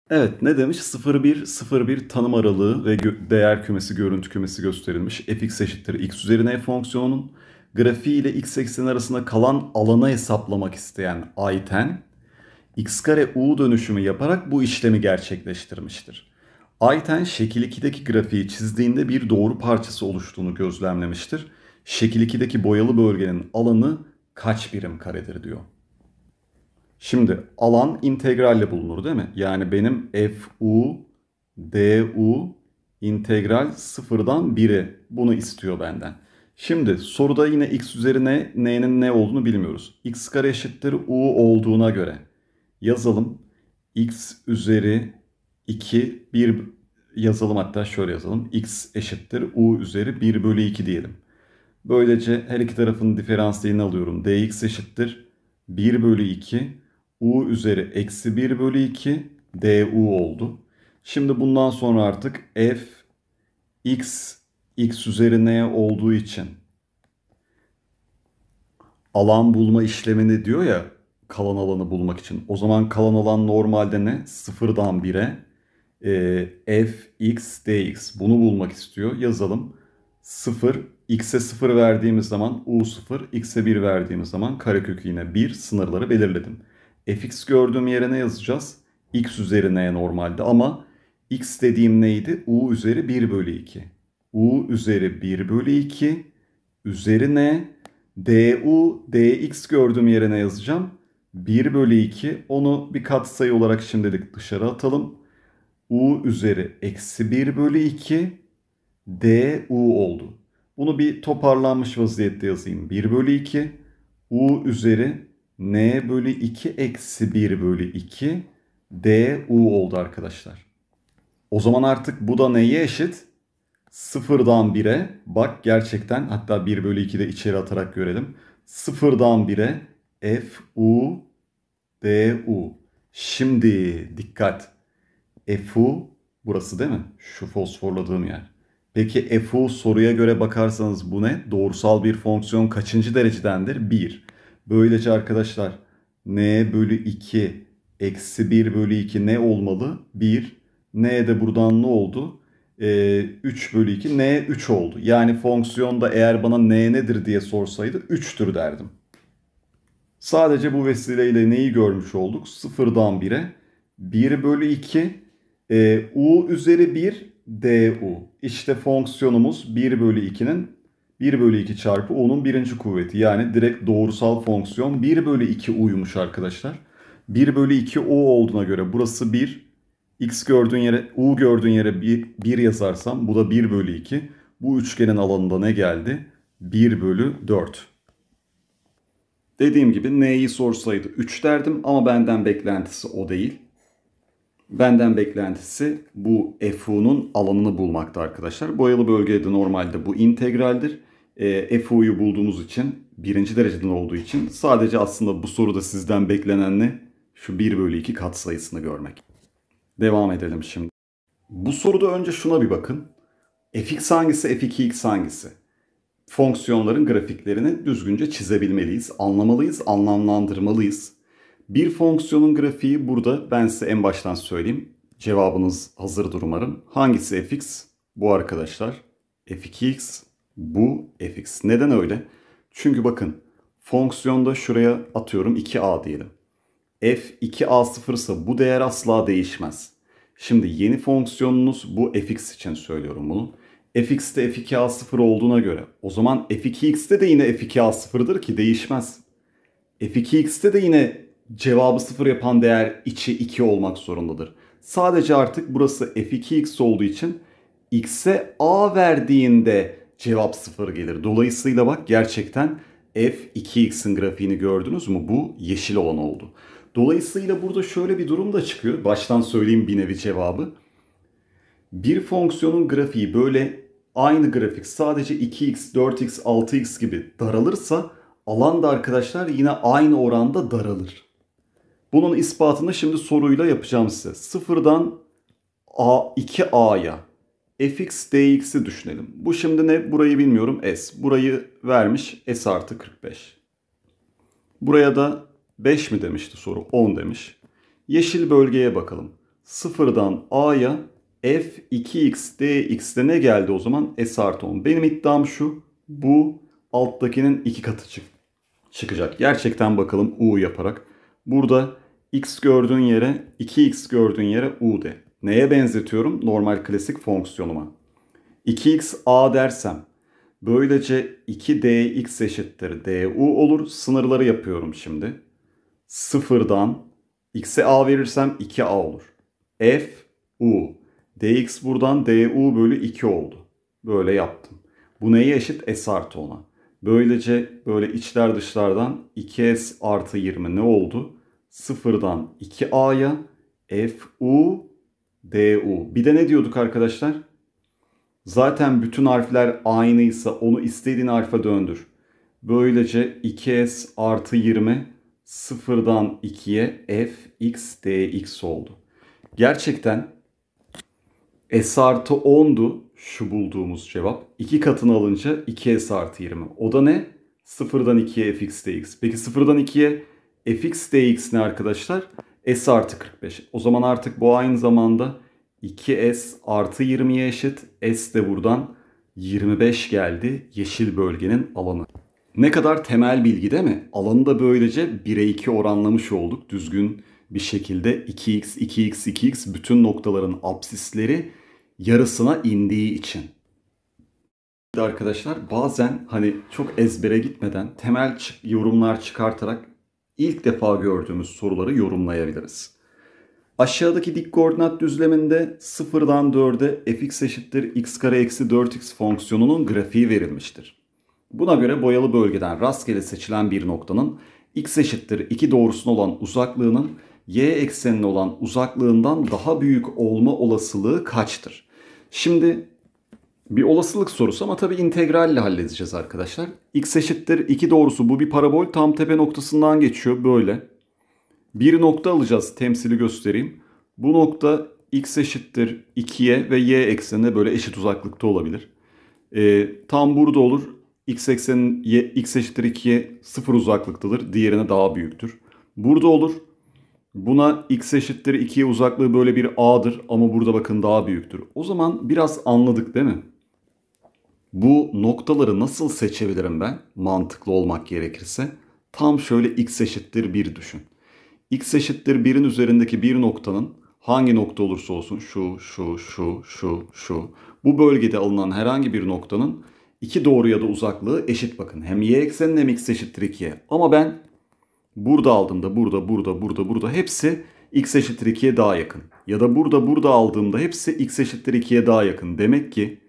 Evet ne demiş? 0101 tanım aralığı ve değer kümesi görüntü kümesi gösterilmiş. fx eşittir x üzerine f fonksiyonunun grafiği ile x ekseni arasında kalan alana hesaplamak isteyen Ayten x kare u dönüşümü yaparak bu işlemi gerçekleştirmiştir. Ayten şekil 2'deki grafiği çizdiğinde bir doğru parçası oluştuğunu gözlemlemiştir. Şekil 2'deki boyalı bölgenin alanı kaç birim karedir diyor. Şimdi alan integralle bulunur değil mi? Yani benim fu du integral sıfırdan 1'e bunu istiyor benden. Şimdi soruda yine x üzerine n'nin ne olduğunu bilmiyoruz. x kare eşittir u olduğuna göre yazalım. x üzeri 2 1 yazalım hatta şöyle yazalım. x eşittir u üzeri 1 bölü 2 diyelim. Böylece her iki tarafın diferansiyelini alıyorum. dx eşittir 1 bölü 2 u üzeri eksi 1 bölü 2 du oldu. Şimdi bundan sonra artık f x x üzeri n olduğu için alan bulma işlemini diyor ya kalan alanı bulmak için. O zaman kalan alan normalde ne? Sıfırdan 1'e e, f x dx bunu bulmak istiyor. Yazalım. 0 x'e 0 verdiğimiz zaman u0 x'e 1 verdiğimiz zaman karekökü yine 1 sınırları belirledim fx gördüğüm yere ne yazacağız. x üzerine normalde ama x dediğim neydi? u üzeri 1 bölü 2. u üzeri 1 bölü 2 üzerine du dx gördüğüm yere ne yazacağım. 1 bölü 2 onu bir katsayı olarak şimdilik dışarı atalım. u üzeri eksi 1 bölü 2 du oldu. Bunu bir toparlanmış vaziyette yazayım. 1 bölü 2 u üzeri n bölü 2 eksi 1 bölü 2 du oldu arkadaşlar. O zaman artık bu da neye eşit? Sıfırdan 1'e bak gerçekten hatta 1 bölü 2 de içeri atarak görelim. Sıfırdan 1'e f u d u. Şimdi dikkat. f u burası değil mi? Şu fosforladığım yer. Peki f u soruya göre bakarsanız bu ne? Doğrusal bir fonksiyon kaçıncı derecedendir? 1. Böylece arkadaşlar n bölü 2 eksi 1 bölü 2 ne olmalı? 1. n de buradan ne oldu? E, ee, 3 bölü 2 n 3 oldu. Yani fonksiyonda eğer bana n nedir diye sorsaydı 3'tür derdim. Sadece bu vesileyle neyi görmüş olduk? 0'dan 1'e 1 bölü 2 e, u üzeri 1 du. İşte fonksiyonumuz 1 bölü 2'nin 1 bölü 2 çarpı u'nun birinci kuvveti. Yani direkt doğrusal fonksiyon 1 bölü 2 u'ymuş arkadaşlar. 1 bölü 2 o olduğuna göre burası 1. X gördüğün yere, u gördüğün yere 1, 1 yazarsam bu da 1 bölü 2. Bu üçgenin alanında ne geldi? 1 bölü 4. Dediğim gibi n'yi sorsaydı 3 derdim ama benden beklentisi o değil. Benden beklentisi bu FU'nun alanını bulmakta arkadaşlar. Boyalı bölgede normalde bu integraldir e, FO'yu bulduğumuz için birinci dereceden olduğu için sadece aslında bu soruda sizden beklenen ne? Şu 1 bölü 2 kat sayısını görmek. Devam edelim şimdi. Bu soruda önce şuna bir bakın. fx hangisi, f2x hangisi? Fonksiyonların grafiklerini düzgünce çizebilmeliyiz, anlamalıyız, anlamlandırmalıyız. Bir fonksiyonun grafiği burada ben size en baştan söyleyeyim. Cevabınız hazırdır umarım. Hangisi fx? Bu arkadaşlar. f2x bu fx. Neden öyle? Çünkü bakın fonksiyonda şuraya atıyorum 2a diyelim. f 2a0 ise bu değer asla değişmez. Şimdi yeni fonksiyonunuz bu fx için söylüyorum bunu. fx de f2a0 olduğuna göre o zaman f2x'te de yine f2a0'dır ki değişmez. f2x'te de yine cevabı 0 yapan değer içi 2 olmak zorundadır. Sadece artık burası f2x olduğu için x'e a verdiğinde cevap sıfır gelir. Dolayısıyla bak gerçekten f2x'in grafiğini gördünüz mü? Bu yeşil olan oldu. Dolayısıyla burada şöyle bir durum da çıkıyor. Baştan söyleyeyim bir nevi cevabı. Bir fonksiyonun grafiği böyle aynı grafik sadece 2x, 4x, 6x gibi daralırsa alan da arkadaşlar yine aynı oranda daralır. Bunun ispatını şimdi soruyla yapacağım size. Sıfırdan A, 2A'ya fx dx'i düşünelim. Bu şimdi ne? Burayı bilmiyorum s. Burayı vermiş s artı 45. Buraya da 5 mi demişti soru? 10 demiş. Yeşil bölgeye bakalım. 0'dan a'ya f 2x dx'de ne geldi o zaman? s artı 10. Benim iddiam şu. Bu alttakinin iki katı çık çıkacak. Gerçekten bakalım u yaparak. Burada x gördüğün yere 2x gördüğün yere u de. Neye benzetiyorum? Normal klasik fonksiyonuma. 2x a dersem böylece 2dx eşittir du olur. Sınırları yapıyorum şimdi. Sıfırdan x'e a verirsem 2a olur. f u. dx buradan du bölü 2 oldu. Böyle yaptım. Bu neye eşit? S artı 10'a. Böylece böyle içler dışlardan 2S artı 20 ne oldu? Sıfırdan 2A'ya F U DU. Bir de ne diyorduk arkadaşlar? Zaten bütün harfler aynıysa onu istediğin harfe döndür. Böylece 2s artı 20 sıfırdan 2'ye f x d x oldu. Gerçekten s artı 10'du şu bulduğumuz cevap. 2 katını alınca 2s artı 20. O da ne? Sıfırdan 2'ye d x. Peki sıfırdan 2'ye d x ne arkadaşlar? S artı 45. O zaman artık bu aynı zamanda 2S artı 20'ye eşit. S de buradan 25 geldi yeşil bölgenin alanı. Ne kadar temel bilgi değil mi? Alanı da böylece 1'e 2 oranlamış olduk. Düzgün bir şekilde 2x, 2x, 2x bütün noktaların absisleri yarısına indiği için. Arkadaşlar bazen hani çok ezbere gitmeden temel yorumlar çıkartarak ilk defa gördüğümüz soruları yorumlayabiliriz. Aşağıdaki dik koordinat düzleminde 0'dan 4'e fx eşittir x kare eksi 4x fonksiyonunun grafiği verilmiştir. Buna göre boyalı bölgeden rastgele seçilen bir noktanın x eşittir 2 doğrusuna olan uzaklığının y eksenine olan uzaklığından daha büyük olma olasılığı kaçtır? Şimdi bir olasılık sorusu ama tabii integralle halledeceğiz arkadaşlar. x eşittir 2 doğrusu bu bir parabol tam tepe noktasından geçiyor böyle. Bir nokta alacağız temsili göstereyim. Bu nokta x eşittir 2'ye ve y eksenine böyle eşit uzaklıkta olabilir. E, tam burada olur. x eksenin y, x eşittir 2'ye 0 uzaklıktadır. Diğerine daha büyüktür. Burada olur. Buna x eşittir 2'ye uzaklığı böyle bir a'dır ama burada bakın daha büyüktür. O zaman biraz anladık değil mi? Bu noktaları nasıl seçebilirim ben mantıklı olmak gerekirse? Tam şöyle x eşittir 1 düşün. x eşittir 1'in üzerindeki bir noktanın hangi nokta olursa olsun şu, şu, şu, şu, şu. Bu bölgede alınan herhangi bir noktanın iki doğruya da uzaklığı eşit bakın. Hem y eksenine hem x eşittir 2'ye. Ama ben burada aldığımda burada, burada, burada, burada hepsi x eşittir 2'ye daha yakın. Ya da burada, burada aldığımda hepsi x eşittir 2'ye daha yakın. Demek ki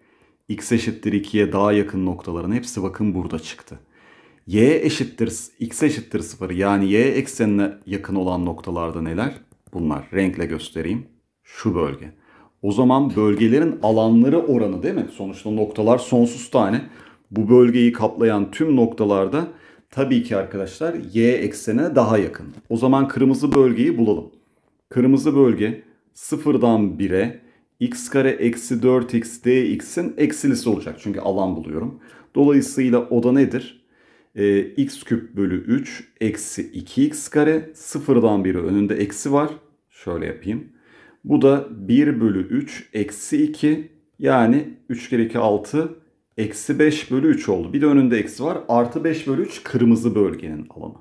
x eşittir 2'ye daha yakın noktaların hepsi bakın burada çıktı. y eşittir x eşittir 0 yani y eksenine yakın olan noktalarda neler? Bunlar renkle göstereyim. Şu bölge. O zaman bölgelerin alanları oranı değil mi? Sonuçta noktalar sonsuz tane. Bu bölgeyi kaplayan tüm noktalarda tabii ki arkadaşlar y eksenine daha yakın. O zaman kırmızı bölgeyi bulalım. Kırmızı bölge sıfırdan 1'e x kare eksi 4x dx'in eksilisi olacak. Çünkü alan buluyorum. Dolayısıyla o da nedir? Ee, x küp bölü 3 eksi 2x kare sıfırdan biri önünde eksi var. Şöyle yapayım. Bu da 1 bölü 3 eksi 2 yani 3 kere 2 6 eksi 5 bölü 3 oldu. Bir de önünde eksi var. Artı 5 bölü 3 kırmızı bölgenin alanı.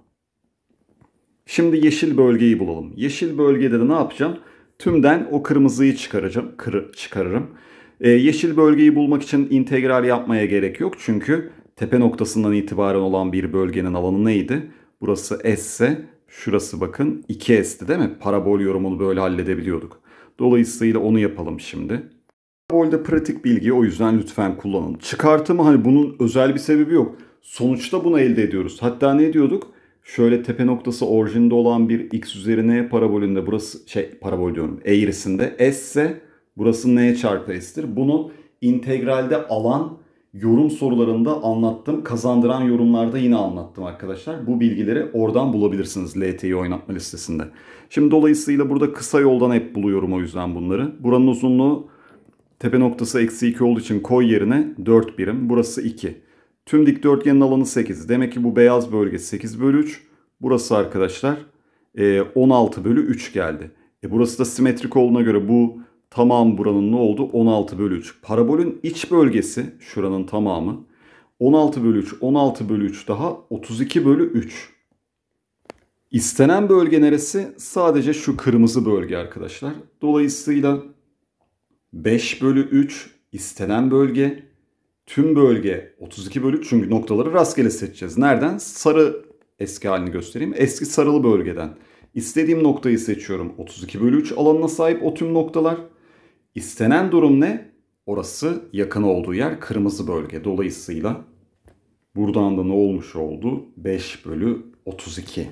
Şimdi yeşil bölgeyi bulalım. Yeşil bölgede de ne yapacağım? Tümden o kırmızıyı çıkaracağım, kırı, çıkarırım. Ee, yeşil bölgeyi bulmak için integral yapmaya gerek yok. Çünkü tepe noktasından itibaren olan bir bölgenin alanı neydi? Burası S ise şurası bakın 2S'ti değil mi? Parabol yorumunu böyle halledebiliyorduk. Dolayısıyla onu yapalım şimdi. Parabolde pratik bilgi o yüzden lütfen kullanın. Çıkartımı hani bunun özel bir sebebi yok. Sonuçta bunu elde ediyoruz. Hatta ne diyorduk? şöyle tepe noktası orijinde olan bir x üzerine parabolünde burası şey parabol diyorum eğrisinde s ise burası neye çarpı s'tir. Bunu integralde alan yorum sorularında anlattım. Kazandıran yorumlarda yine anlattım arkadaşlar. Bu bilgileri oradan bulabilirsiniz LTI oynatma listesinde. Şimdi dolayısıyla burada kısa yoldan hep buluyorum o yüzden bunları. Buranın uzunluğu tepe noktası eksi 2 olduğu için koy yerine 4 birim. Burası 2. Tüm dikdörtgenin alanı 8. Demek ki bu beyaz bölge 8 bölü 3. Burası arkadaşlar 16 e, bölü 3 geldi. E burası da simetrik olduğuna göre bu tamam buranın ne oldu? 16 bölü 3. Parabolün iç bölgesi şuranın tamamı. 16 bölü 3, 16 bölü 3 daha 32 bölü 3. İstenen bölge neresi? Sadece şu kırmızı bölge arkadaşlar. Dolayısıyla 5 bölü 3 istenen bölge tüm bölge 32 bölü çünkü noktaları rastgele seçeceğiz. Nereden? Sarı eski halini göstereyim. Eski sarılı bölgeden. İstediğim noktayı seçiyorum. 32 bölü 3 alanına sahip o tüm noktalar. İstenen durum ne? Orası yakın olduğu yer kırmızı bölge. Dolayısıyla buradan da ne olmuş oldu? 5 bölü 32.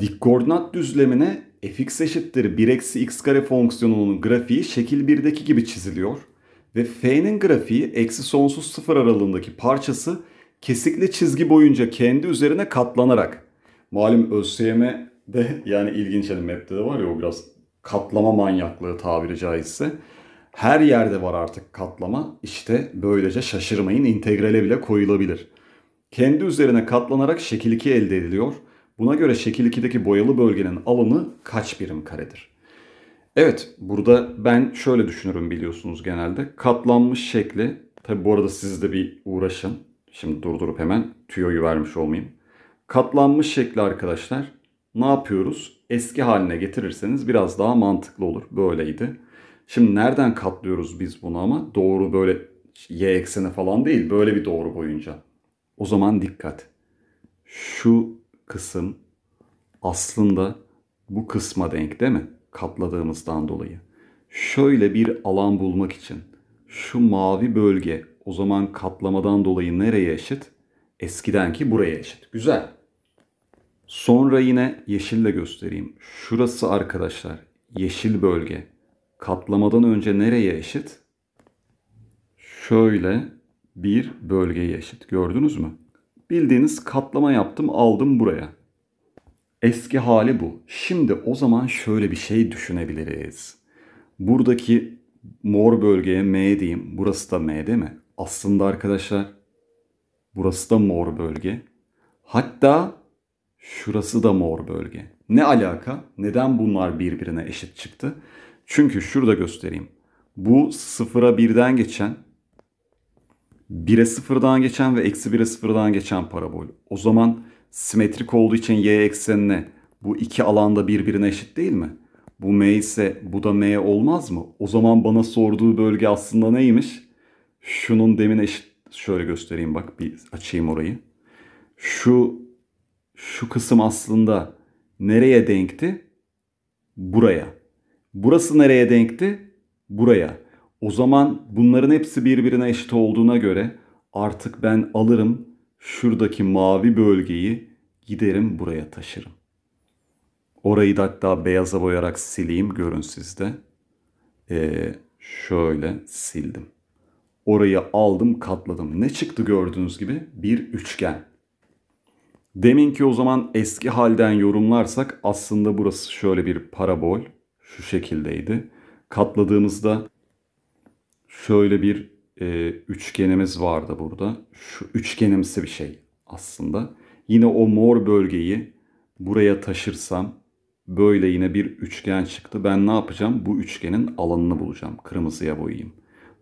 Dik koordinat düzlemine fx eşittir 1 eksi x kare fonksiyonunun grafiği şekil 1'deki gibi çiziliyor. Ve f'nin grafiği eksi sonsuz sıfır aralığındaki parçası kesikli çizgi boyunca kendi üzerine katlanarak. Malum ÖSYM de yani ilginç hani map'te de var ya o biraz katlama manyaklığı tabiri caizse. Her yerde var artık katlama. İşte böylece şaşırmayın integrale bile koyulabilir. Kendi üzerine katlanarak şekil 2 elde ediliyor. Buna göre şekil 2'deki boyalı bölgenin alanı kaç birim karedir? Evet, burada ben şöyle düşünürüm biliyorsunuz genelde. Katlanmış şekli, tabi bu arada siz de bir uğraşın. Şimdi durdurup hemen tüyoyu vermiş olmayayım. Katlanmış şekli arkadaşlar ne yapıyoruz? Eski haline getirirseniz biraz daha mantıklı olur. Böyleydi. Şimdi nereden katlıyoruz biz bunu ama? Doğru böyle y ekseni falan değil. Böyle bir doğru boyunca. O zaman dikkat. Şu kısım aslında bu kısma denk değil mi? Katladığımızdan dolayı. Şöyle bir alan bulmak için şu mavi bölge o zaman katlamadan dolayı nereye eşit? Eskidenki buraya eşit. Güzel. Sonra yine yeşille göstereyim. Şurası arkadaşlar yeşil bölge. Katlamadan önce nereye eşit? Şöyle bir bölgeye eşit. Gördünüz mü? Bildiğiniz katlama yaptım aldım buraya. Eski hali bu. Şimdi o zaman şöyle bir şey düşünebiliriz. Buradaki mor bölgeye M diyeyim. Burası da M değil mi? Aslında arkadaşlar burası da mor bölge. Hatta şurası da mor bölge. Ne alaka? Neden bunlar birbirine eşit çıktı? Çünkü şurada göstereyim. Bu sıfıra birden geçen 1'e sıfırdan geçen ve eksi 1'e sıfırdan geçen parabol. O zaman simetrik olduğu için y eksenine bu iki alanda birbirine eşit değil mi? Bu m ise bu da m olmaz mı? O zaman bana sorduğu bölge aslında neymiş? Şunun demin eşit şöyle göstereyim bak bir açayım orayı. Şu şu kısım aslında nereye denkti? Buraya. Burası nereye denkti? Buraya. O zaman bunların hepsi birbirine eşit olduğuna göre artık ben alırım şuradaki mavi bölgeyi giderim buraya taşırım. Orayı da hatta beyaza boyarak sileyim görün sizde. Ee, şöyle sildim. Orayı aldım katladım. Ne çıktı gördüğünüz gibi? Bir üçgen. Demin ki o zaman eski halden yorumlarsak aslında burası şöyle bir parabol. Şu şekildeydi. Katladığımızda şöyle bir e, üçgenimiz vardı burada. Şu üçgenimsi bir şey aslında. Yine o mor bölgeyi buraya taşırsam böyle yine bir üçgen çıktı. Ben ne yapacağım? Bu üçgenin alanını bulacağım. Kırmızıya boyayayım.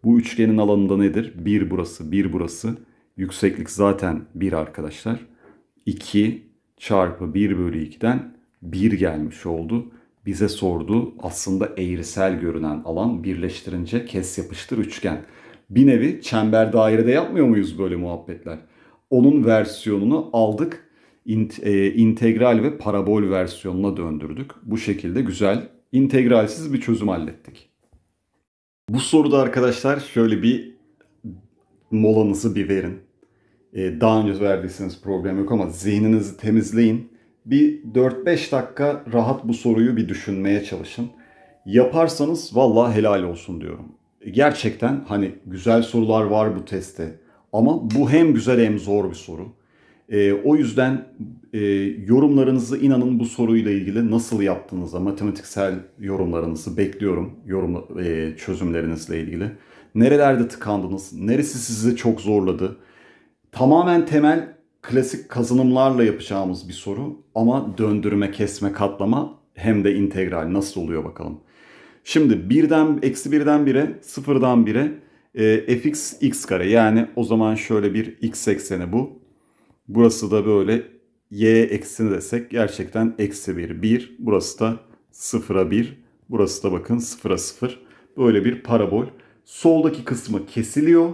Bu üçgenin alanı da nedir? 1 burası, 1 burası. Yükseklik zaten 1 arkadaşlar. 2 çarpı 1 bölü 2'den 1 gelmiş oldu. Bize sordu aslında eğrisel görünen alan birleştirince kes yapıştır üçgen bir nevi çember dairede yapmıyor muyuz böyle muhabbetler? Onun versiyonunu aldık, e, integral ve parabol versiyonuna döndürdük. Bu şekilde güzel, integralsiz bir çözüm hallettik. Bu soruda arkadaşlar şöyle bir molanızı bir verin. E, daha önce verdiyseniz problem yok ama zihninizi temizleyin. Bir 4-5 dakika rahat bu soruyu bir düşünmeye çalışın. Yaparsanız vallahi helal olsun diyorum gerçekten hani güzel sorular var bu testte. Ama bu hem güzel hem zor bir soru. E, o yüzden e, yorumlarınızı inanın bu soruyla ilgili nasıl yaptığınıza, matematiksel yorumlarınızı bekliyorum yorum e, çözümlerinizle ilgili. Nerelerde tıkandınız, neresi sizi çok zorladı? Tamamen temel klasik kazanımlarla yapacağımız bir soru ama döndürme, kesme, katlama hem de integral nasıl oluyor bakalım. Şimdi birden eksi birden bire sıfırdan bire e, fx x kare yani o zaman şöyle bir x ekseni bu. Burası da böyle y eksini desek gerçekten eksi bir bir, burası da sıfıra bir, burası da bakın sıfıra sıfır böyle bir parabol. Soldaki kısmı kesiliyor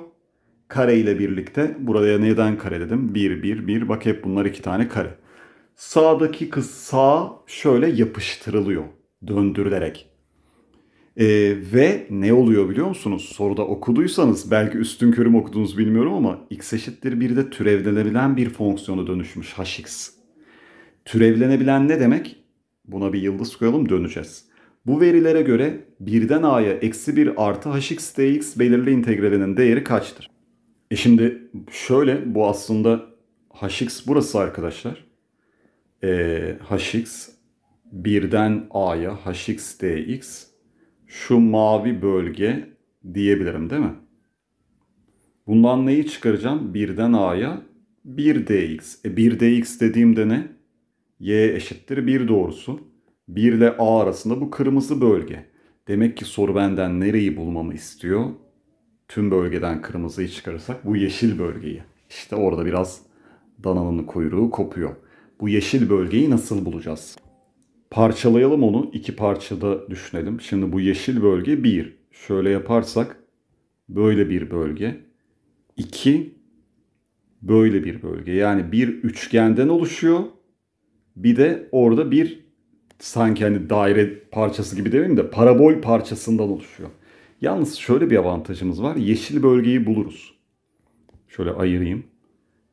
kare ile birlikte. Buraya neden kare dedim? bir bir bir bak hep bunlar iki tane kare. Sağdaki kız sağ şöyle yapıştırılıyor döndürülerek. E, ve ne oluyor biliyor musunuz? Soruda okuduysanız belki üstün körüm okudunuz bilmiyorum ama x eşittir 1 de türevlenebilen bir fonksiyona dönüşmüş hx. Türevlenebilen ne demek? Buna bir yıldız koyalım döneceğiz. Bu verilere göre 1'den a'ya eksi 1 artı hx dx belirli integralinin değeri kaçtır? E şimdi şöyle bu aslında hx burası arkadaşlar. E, ee, hx 1'den a'ya hx dx şu mavi bölge diyebilirim değil mi? Bundan neyi çıkaracağım? 1'den a'ya 1 dx. E 1 dx dediğimde ne? y eşittir 1 doğrusu. 1 ile a arasında bu kırmızı bölge. Demek ki soru benden nereyi bulmamı istiyor? Tüm bölgeden kırmızıyı çıkarırsak bu yeşil bölgeyi. İşte orada biraz dananın kuyruğu kopuyor. Bu yeşil bölgeyi nasıl bulacağız? Parçalayalım onu. iki parçada düşünelim. Şimdi bu yeşil bölge 1. Şöyle yaparsak böyle bir bölge. 2 böyle bir bölge. Yani bir üçgenden oluşuyor. Bir de orada bir sanki hani daire parçası gibi demeyeyim de parabol parçasından oluşuyor. Yalnız şöyle bir avantajımız var. Yeşil bölgeyi buluruz. Şöyle ayırayım.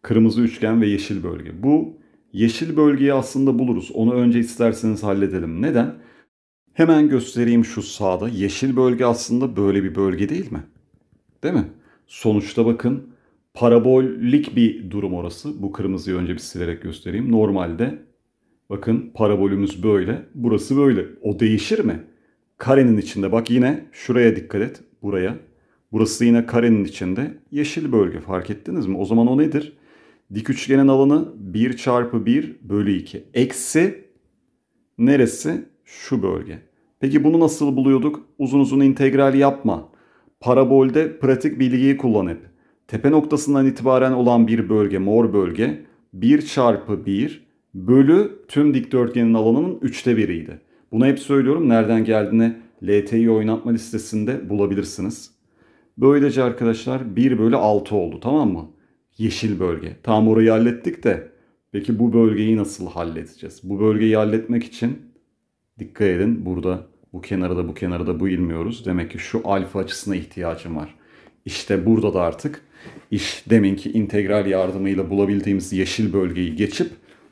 Kırmızı üçgen ve yeşil bölge. Bu yeşil bölgeyi aslında buluruz. Onu önce isterseniz halledelim. Neden? Hemen göstereyim şu sağda. Yeşil bölge aslında böyle bir bölge değil mi? Değil mi? Sonuçta bakın parabolik bir durum orası. Bu kırmızıyı önce bir silerek göstereyim. Normalde bakın parabolümüz böyle. Burası böyle. O değişir mi? Karenin içinde bak yine şuraya dikkat et. Buraya. Burası yine karenin içinde yeşil bölge fark ettiniz mi? O zaman o nedir? Dik üçgenin alanı 1 çarpı 1 bölü 2. Eksi neresi? Şu bölge. Peki bunu nasıl buluyorduk? Uzun uzun integral yapma. Parabolde pratik bilgiyi kullan hep. Tepe noktasından itibaren olan bir bölge, mor bölge 1 çarpı 1 bölü tüm dikdörtgenin alanının 3'te 1'iydi. Bunu hep söylüyorum. Nereden geldiğini LTI oynatma listesinde bulabilirsiniz. Böylece arkadaşlar 1 bölü 6 oldu tamam mı? yeşil bölge. Tam orayı hallettik de peki bu bölgeyi nasıl halledeceğiz? Bu bölgeyi halletmek için dikkat edin burada bu kenarı da bu kenarı da bu ilmiyoruz. Demek ki şu alfa açısına ihtiyacım var. İşte burada da artık iş deminki integral yardımıyla bulabildiğimiz yeşil bölgeyi geçip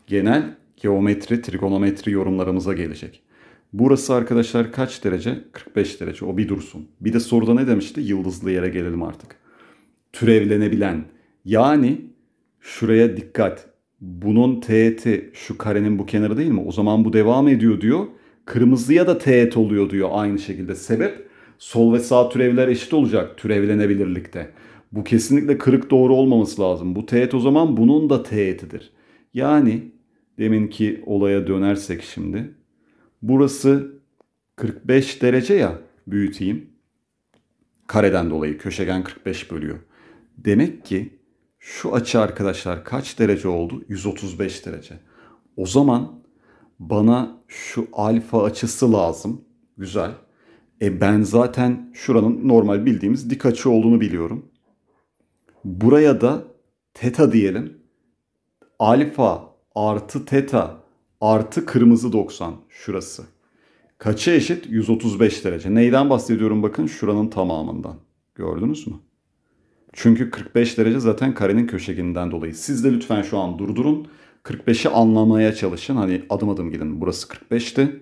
genel geometri, trigonometri yorumlarımıza gelecek. Burası arkadaşlar kaç derece? 45 derece. O bir dursun. Bir de soruda ne demişti? Yıldızlı yere gelelim artık. Türevlenebilen, yani şuraya dikkat. Bunun teğeti şu karenin bu kenarı değil mi? O zaman bu devam ediyor diyor. Kırmızıya da teğet oluyor diyor aynı şekilde. Sebep sol ve sağ türevler eşit olacak türevlenebilirlikte. Bu kesinlikle kırık doğru olmaması lazım. Bu teğet o zaman bunun da teğetidir. Yani deminki olaya dönersek şimdi. Burası 45 derece ya büyüteyim. Kareden dolayı köşegen 45 bölüyor. Demek ki şu açı arkadaşlar kaç derece oldu? 135 derece. O zaman bana şu alfa açısı lazım. Güzel. E ben zaten şuranın normal bildiğimiz dik açı olduğunu biliyorum. Buraya da teta diyelim. Alfa artı teta artı kırmızı 90 şurası. Kaça eşit? 135 derece. Neyden bahsediyorum bakın şuranın tamamından. Gördünüz mü? Çünkü 45 derece zaten karenin köşeginden dolayı. Siz de lütfen şu an durdurun. 45'i anlamaya çalışın. Hani adım adım gidin. Burası 45'ti.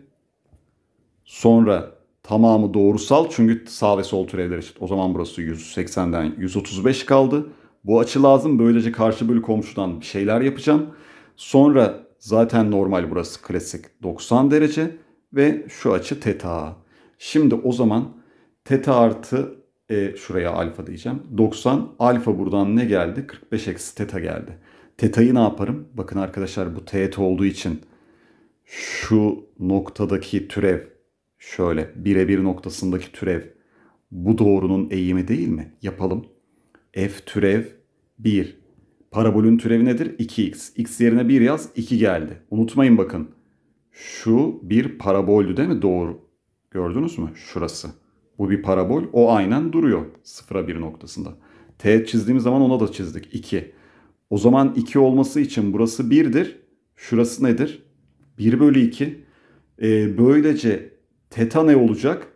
Sonra tamamı doğrusal çünkü sağ ve sol türevler eşit. O zaman burası 180'den 135 kaldı. Bu açı lazım. Böylece karşı bölü komşudan bir şeyler yapacağım. Sonra zaten normal burası klasik 90 derece ve şu açı teta. Şimdi o zaman teta artı e, şuraya alfa diyeceğim. 90 alfa buradan ne geldi? 45 eksi teta geldi. Teta'yı ne yaparım? Bakın arkadaşlar bu teğet olduğu için şu noktadaki türev şöyle birebir noktasındaki türev bu doğrunun eğimi değil mi? Yapalım. F türev 1. Parabolün türevi nedir? 2x. x yerine 1 yaz 2 geldi. Unutmayın bakın. Şu bir paraboldü değil mi? Doğru. Gördünüz mü? Şurası. Bu bir parabol. O aynen duruyor sıfıra bir noktasında. T çizdiğimiz zaman ona da çizdik. 2. O zaman 2 olması için burası 1'dir. Şurası nedir? 1 bölü 2. Ee, böylece teta ne olacak?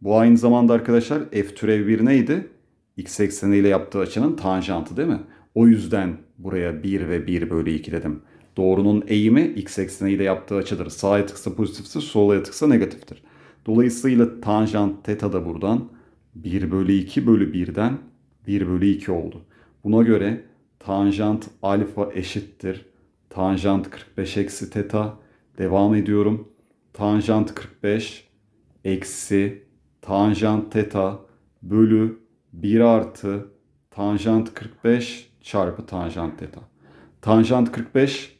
Bu aynı zamanda arkadaşlar f türev 1 neydi? x ekseniyle yaptığı açının tanjantı değil mi? O yüzden buraya 1 ve 1 bölü 2 dedim. Doğrunun eğimi x ekseniyle yaptığı açıdır. Sağa tıksa pozitiftir, sola tıksa negatiftir. Dolayısıyla tanjant teta da buradan 1 bölü 2 bölü 1'den 1 bölü 2 oldu. Buna göre tanjant alfa eşittir. Tanjant 45 eksi teta. Devam ediyorum. Tanjant 45 eksi tanjant teta bölü 1 artı tanjant 45 çarpı tanjant teta. Tanjant 45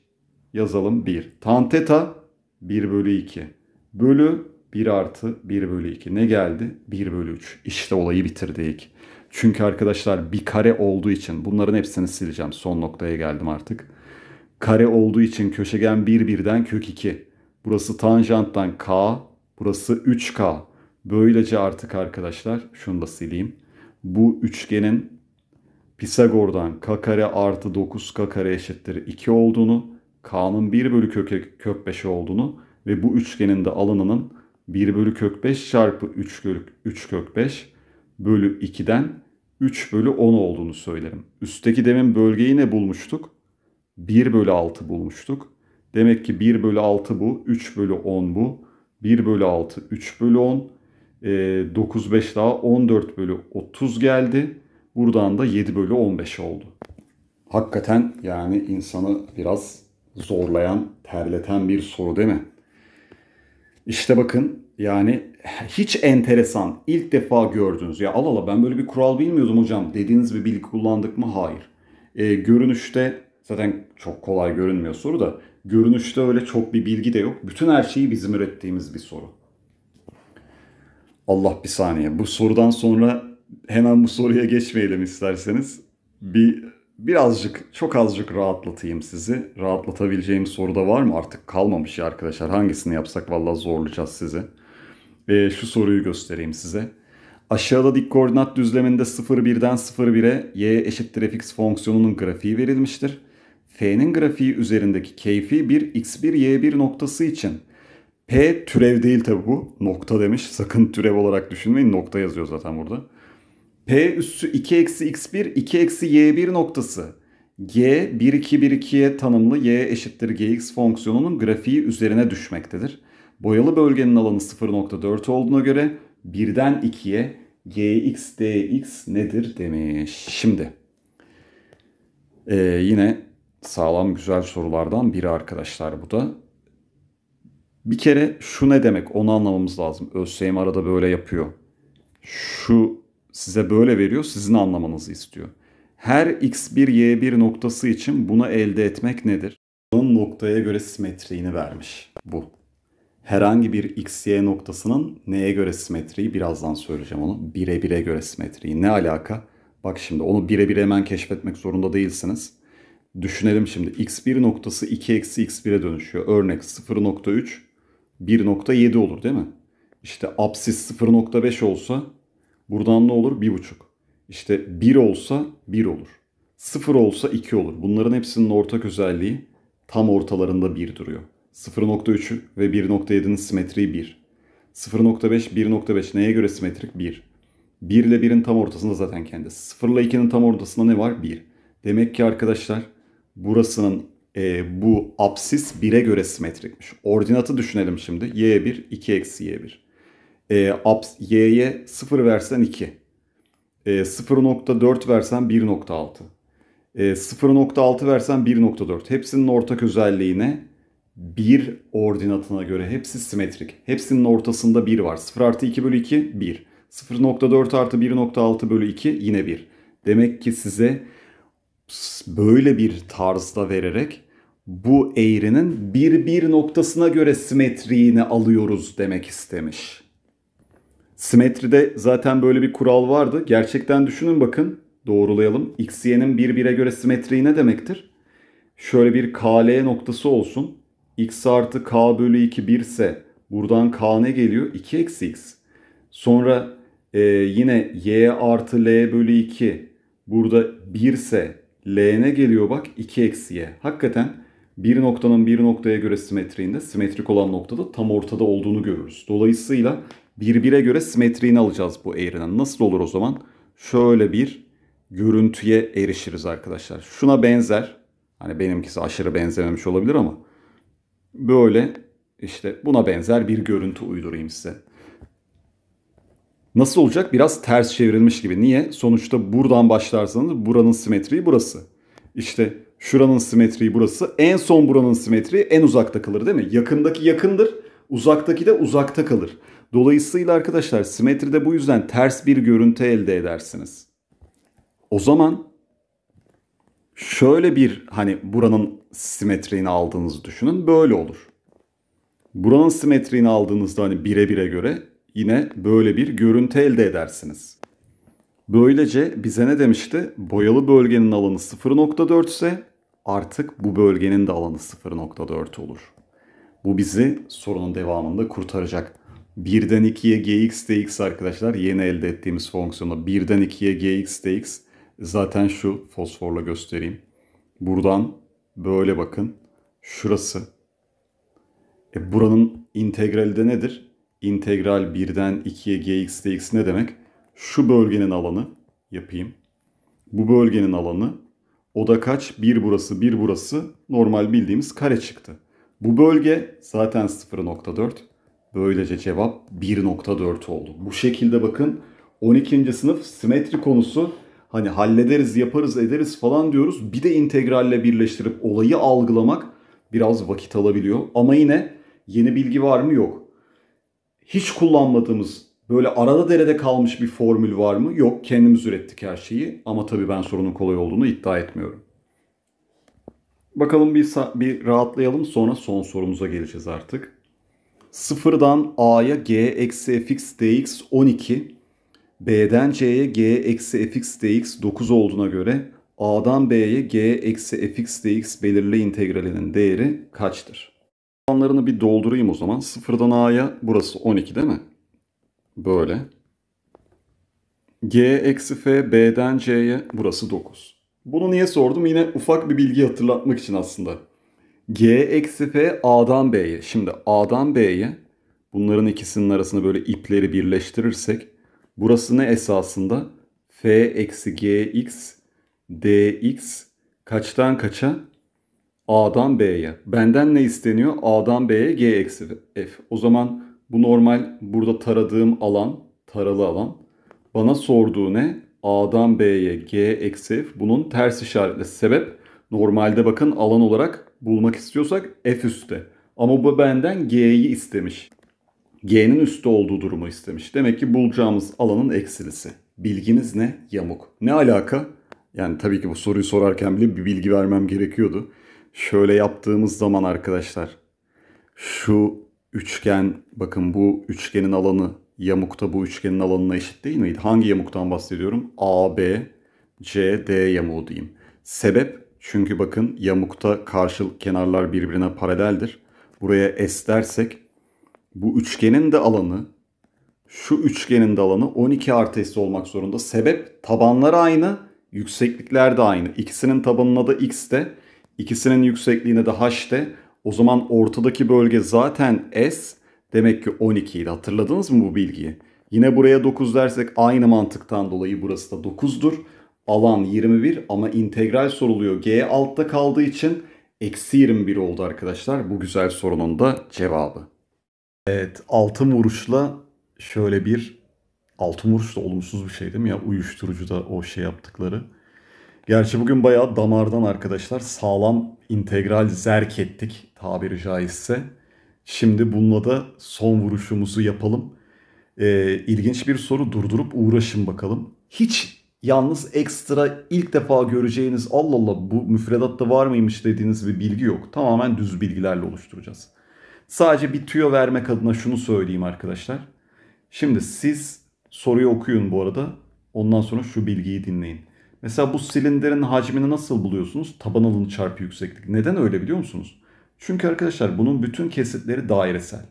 yazalım 1. Tan teta 1 bölü 2. Bölü 1 artı 1 bölü 2 ne geldi? 1 bölü 3. İşte olayı bitirdik. Çünkü arkadaşlar bir kare olduğu için bunların hepsini sileceğim. Son noktaya geldim artık. Kare olduğu için köşegen 1 birden kök 2. Burası tanjanttan k. Burası 3k. Böylece artık arkadaşlar şunu da sileyim. Bu üçgenin Pisagor'dan k kare artı 9k kare eşittir 2 olduğunu, k'nın 1 bölü kök, kök 5 olduğunu ve bu üçgenin de alanının 1 bölü kök 5 çarpı 3 kök, 3 kök 5 bölü 2'den 3 bölü 10 olduğunu söylerim. Üstteki demin bölgeyi ne bulmuştuk? 1 bölü 6 bulmuştuk. Demek ki 1 bölü 6 bu, 3 bölü 10 bu. 1 bölü 6, 3 bölü 10. E, 9, 5 daha 14 bölü 30 geldi. Buradan da 7 bölü 15 oldu. Hakikaten yani insanı biraz zorlayan, terleten bir soru değil mi? İşte bakın yani hiç enteresan ilk defa gördünüz. Ya Allah Allah ben böyle bir kural bilmiyordum hocam dediğiniz bir bilgi kullandık mı? Hayır. E, görünüşte zaten çok kolay görünmüyor soru da görünüşte öyle çok bir bilgi de yok. Bütün her şeyi bizim ürettiğimiz bir soru. Allah bir saniye bu sorudan sonra hemen bu soruya geçmeyelim isterseniz. Bir birazcık çok azıcık rahatlatayım sizi. Rahatlatabileceğim soru da var mı? Artık kalmamış ya arkadaşlar. Hangisini yapsak vallahi zorlayacağız sizi. E, şu soruyu göstereyim size. Aşağıda dik koordinat düzleminde 0,1'den 0,1'e y eşittir fx fonksiyonunun grafiği verilmiştir. f'nin grafiği üzerindeki keyfi bir x1 y1 noktası için p türev değil tabi bu nokta demiş. Sakın türev olarak düşünmeyin nokta yazıyor zaten burada. P üssü 2 eksi x1 2 eksi y1 noktası. G 1 2 1 2'ye tanımlı y eşittir gx fonksiyonunun grafiği üzerine düşmektedir. Boyalı bölgenin alanı 0.4 olduğuna göre 1'den 2'ye gx dx nedir demiş. Şimdi ee, yine sağlam güzel sorulardan biri arkadaşlar bu da. Bir kere şu ne demek onu anlamamız lazım. ÖSYM arada böyle yapıyor. Şu size böyle veriyor, sizin anlamanızı istiyor. Her x1, y1 noktası için bunu elde etmek nedir? Bunun noktaya göre simetriğini vermiş bu. Herhangi bir x, y noktasının neye göre simetriği? Birazdan söyleyeceğim onu. Bire bire göre simetriği. Ne alaka? Bak şimdi onu bire bire hemen keşfetmek zorunda değilsiniz. Düşünelim şimdi. x1 noktası 2 eksi x1'e dönüşüyor. Örnek 0.3, 1.7 olur değil mi? İşte apsis 0.5 olsa Buradan ne olur? 1,5. İşte 1 olsa 1 olur. 0 olsa 2 olur. Bunların hepsinin ortak özelliği tam ortalarında 1 duruyor. 0.3'ü ve 1.7'nin simetriği 1. 0.5, 1.5 neye göre simetrik? 1. 1 ile 1'in tam ortasında zaten kendisi. 0 ile 2'nin tam ortasında ne var? 1. Demek ki arkadaşlar burasının e, bu apsis 1'e göre simetrikmiş. Ordinatı düşünelim şimdi. Y1, 2 eksi Y1 e, abs, y'ye 0 versen 2. E, 0.4 versen 1.6. E, 0.6 versen 1.4. Hepsinin ortak özelliğine bir ordinatına göre hepsi simetrik. Hepsinin ortasında 1 var. 0 artı 2 bölü 2 1. 0.4 artı 1.6 bölü 2 yine 1. Demek ki size böyle bir tarzda vererek bu eğrinin bir bir noktasına göre simetriğini alıyoruz demek istemiş. Simetride zaten böyle bir kural vardı. Gerçekten düşünün bakın. Doğrulayalım. X, Y'nin birbirine göre simetriği ne demektir? Şöyle bir K L noktası olsun. X artı K bölü 2 1 ise buradan K ne geliyor? 2 eksi X. Sonra e, yine Y artı L bölü 2 burada 1 ise L ne geliyor bak? 2 eksi Y. Hakikaten bir noktanın bir noktaya göre simetriğinde simetrik olan noktada tam ortada olduğunu görürüz. Dolayısıyla birbire göre simetriğini alacağız bu eğrinin. Nasıl olur o zaman? Şöyle bir görüntüye erişiriz arkadaşlar. Şuna benzer. Hani benimkisi aşırı benzememiş olabilir ama böyle işte buna benzer bir görüntü uydurayım size. Nasıl olacak? Biraz ters çevrilmiş gibi. Niye? Sonuçta buradan başlarsanız buranın simetriği burası. İşte şuranın simetriği burası. En son buranın simetriği en uzakta kalır değil mi? Yakındaki yakındır, uzaktaki de uzakta kalır. Dolayısıyla arkadaşlar simetride bu yüzden ters bir görüntü elde edersiniz. O zaman şöyle bir hani buranın simetriğini aldığınızı düşünün böyle olur. Buranın simetriğini aldığınızda hani bire bire göre yine böyle bir görüntü elde edersiniz. Böylece bize ne demişti? Boyalı bölgenin alanı 0.4 ise artık bu bölgenin de alanı 0.4 olur. Bu bizi sorunun devamında kurtaracak. 1'den 2'ye gx dx arkadaşlar yeni elde ettiğimiz fonksiyonu 1'den 2'ye gx dx zaten şu fosforla göstereyim. Buradan böyle bakın şurası. E buranın integrali de nedir? İntegral 1'den 2'ye gx dx ne demek? Şu bölgenin alanı yapayım. Bu bölgenin alanı o da kaç? 1 burası 1 burası normal bildiğimiz kare çıktı. Bu bölge zaten 0.4. Böylece cevap 1.4 oldu. Bu şekilde bakın 12. sınıf simetri konusu hani hallederiz yaparız ederiz falan diyoruz. Bir de integralle birleştirip olayı algılamak biraz vakit alabiliyor. Ama yine yeni bilgi var mı? Yok. Hiç kullanmadığımız böyle arada derede kalmış bir formül var mı? Yok. Kendimiz ürettik her şeyi ama tabii ben sorunun kolay olduğunu iddia etmiyorum. Bakalım bir, bir rahatlayalım sonra son sorumuza geleceğiz artık. Sıfırdan A'ya g eksi fx dx 12. B'den C'ye g eksi fx dx 9 olduğuna göre A'dan B'ye g eksi fx dx belirli integralinin değeri kaçtır? Alanlarını bir doldurayım o zaman. Sıfırdan A'ya burası 12 değil mi? Böyle. G eksi F B'den C'ye burası 9. Bunu niye sordum? Yine ufak bir bilgi hatırlatmak için aslında. G eksi F A'dan B'ye. Şimdi A'dan B'ye bunların ikisinin arasında böyle ipleri birleştirirsek burası ne esasında? F eksi G x DX kaçtan kaça? A'dan B'ye. Benden ne isteniyor? A'dan B'ye G eksi F. O zaman bu normal burada taradığım alan, taralı alan. Bana sorduğu ne? A'dan B'ye G eksi F. Bunun ters işaretli sebep Normalde bakın alan olarak bulmak istiyorsak f üstte. Ama bu benden g'yi istemiş. G'nin üstte olduğu durumu istemiş. Demek ki bulacağımız alanın eksilisi. Bilginiz ne? Yamuk. Ne alaka? Yani tabii ki bu soruyu sorarken bile bir bilgi vermem gerekiyordu. Şöyle yaptığımız zaman arkadaşlar şu üçgen bakın bu üçgenin alanı yamukta bu üçgenin alanına eşit değil miydi? Hangi yamuktan bahsediyorum? A, B, C, D yamuğu diyeyim. Sebep çünkü bakın yamukta karşılık kenarlar birbirine paraleldir. Buraya S dersek bu üçgenin de alanı şu üçgenin de alanı 12 artı S olmak zorunda. Sebep tabanlar aynı, yükseklikler de aynı. İkisinin tabanına da X de, ikisinin yüksekliğine de H de. O zaman ortadaki bölge zaten S. Demek ki 12 idi. Hatırladınız mı bu bilgiyi? Yine buraya 9 dersek aynı mantıktan dolayı burası da 9'dur alan 21 ama integral soruluyor. G altta kaldığı için eksi 21 oldu arkadaşlar. Bu güzel sorunun da cevabı. Evet altın vuruşla şöyle bir altın vuruş da olumsuz bir şey değil mi ya uyuşturucu da o şey yaptıkları. Gerçi bugün bayağı damardan arkadaşlar sağlam integral zerk ettik tabiri caizse. Şimdi bununla da son vuruşumuzu yapalım. Ee, ilginç bir soru durdurup uğraşın bakalım. Hiç Yalnız ekstra ilk defa göreceğiniz Allah Allah bu müfredatta var mıymış dediğiniz bir bilgi yok. Tamamen düz bilgilerle oluşturacağız. Sadece bir tüyo vermek adına şunu söyleyeyim arkadaşlar. Şimdi siz soruyu okuyun bu arada. Ondan sonra şu bilgiyi dinleyin. Mesela bu silindirin hacmini nasıl buluyorsunuz? Taban alanı çarpı yükseklik. Neden öyle biliyor musunuz? Çünkü arkadaşlar bunun bütün kesitleri dairesel.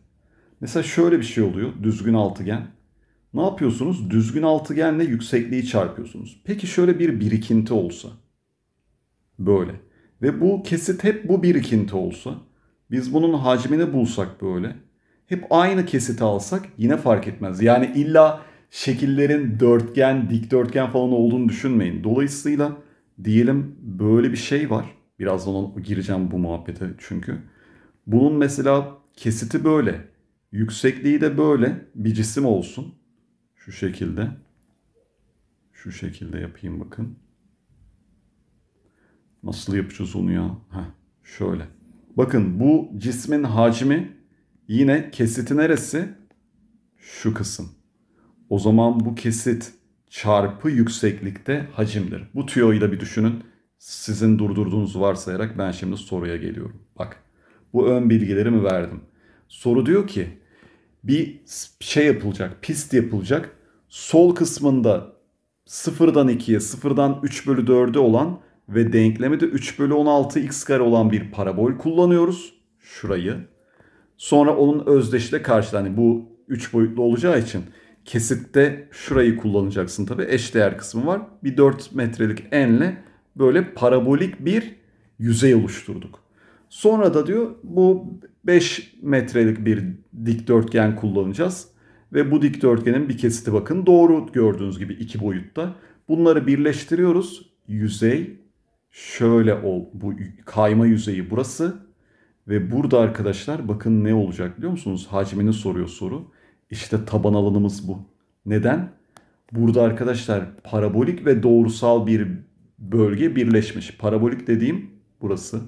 Mesela şöyle bir şey oluyor. Düzgün altıgen. Ne yapıyorsunuz? Düzgün altıgenle yüksekliği çarpıyorsunuz. Peki şöyle bir birikinti olsa. Böyle. Ve bu kesit hep bu birikinti olsa. Biz bunun hacmini bulsak böyle. Hep aynı kesiti alsak yine fark etmez. Yani illa şekillerin dörtgen, dikdörtgen falan olduğunu düşünmeyin. Dolayısıyla diyelim böyle bir şey var. Birazdan gireceğim bu muhabbete çünkü. Bunun mesela kesiti böyle. Yüksekliği de böyle bir cisim olsun. Şu şekilde. Şu şekilde yapayım bakın. Nasıl yapacağız onu ya? Heh, şöyle. Bakın bu cismin hacmi yine kesiti neresi? Şu kısım. O zaman bu kesit çarpı yükseklikte hacimdir. Bu tüyoyu da bir düşünün. Sizin durdurduğunuz varsayarak ben şimdi soruya geliyorum. Bak bu ön bilgilerimi verdim. Soru diyor ki bir şey yapılacak, pist yapılacak. Sol kısmında 0'dan 2'ye, 0'dan 3 bölü 4'e olan ve denklemi de 3 bölü 16 x kare olan bir parabol kullanıyoruz. Şurayı. Sonra onun özdeşi de karşı, hani bu 3 boyutlu olacağı için kesitte şurayı kullanacaksın tabi. Eşdeğer kısmı var. Bir 4 metrelik enle böyle parabolik bir yüzey oluşturduk. Sonra da diyor bu 5 metrelik bir dikdörtgen kullanacağız. Ve bu dikdörtgenin bir kesiti bakın doğru gördüğünüz gibi iki boyutta. Bunları birleştiriyoruz. Yüzey şöyle ol. Bu kayma yüzeyi burası. Ve burada arkadaşlar bakın ne olacak biliyor musunuz? Hacmini soruyor soru. İşte taban alanımız bu. Neden? Burada arkadaşlar parabolik ve doğrusal bir bölge birleşmiş. Parabolik dediğim burası.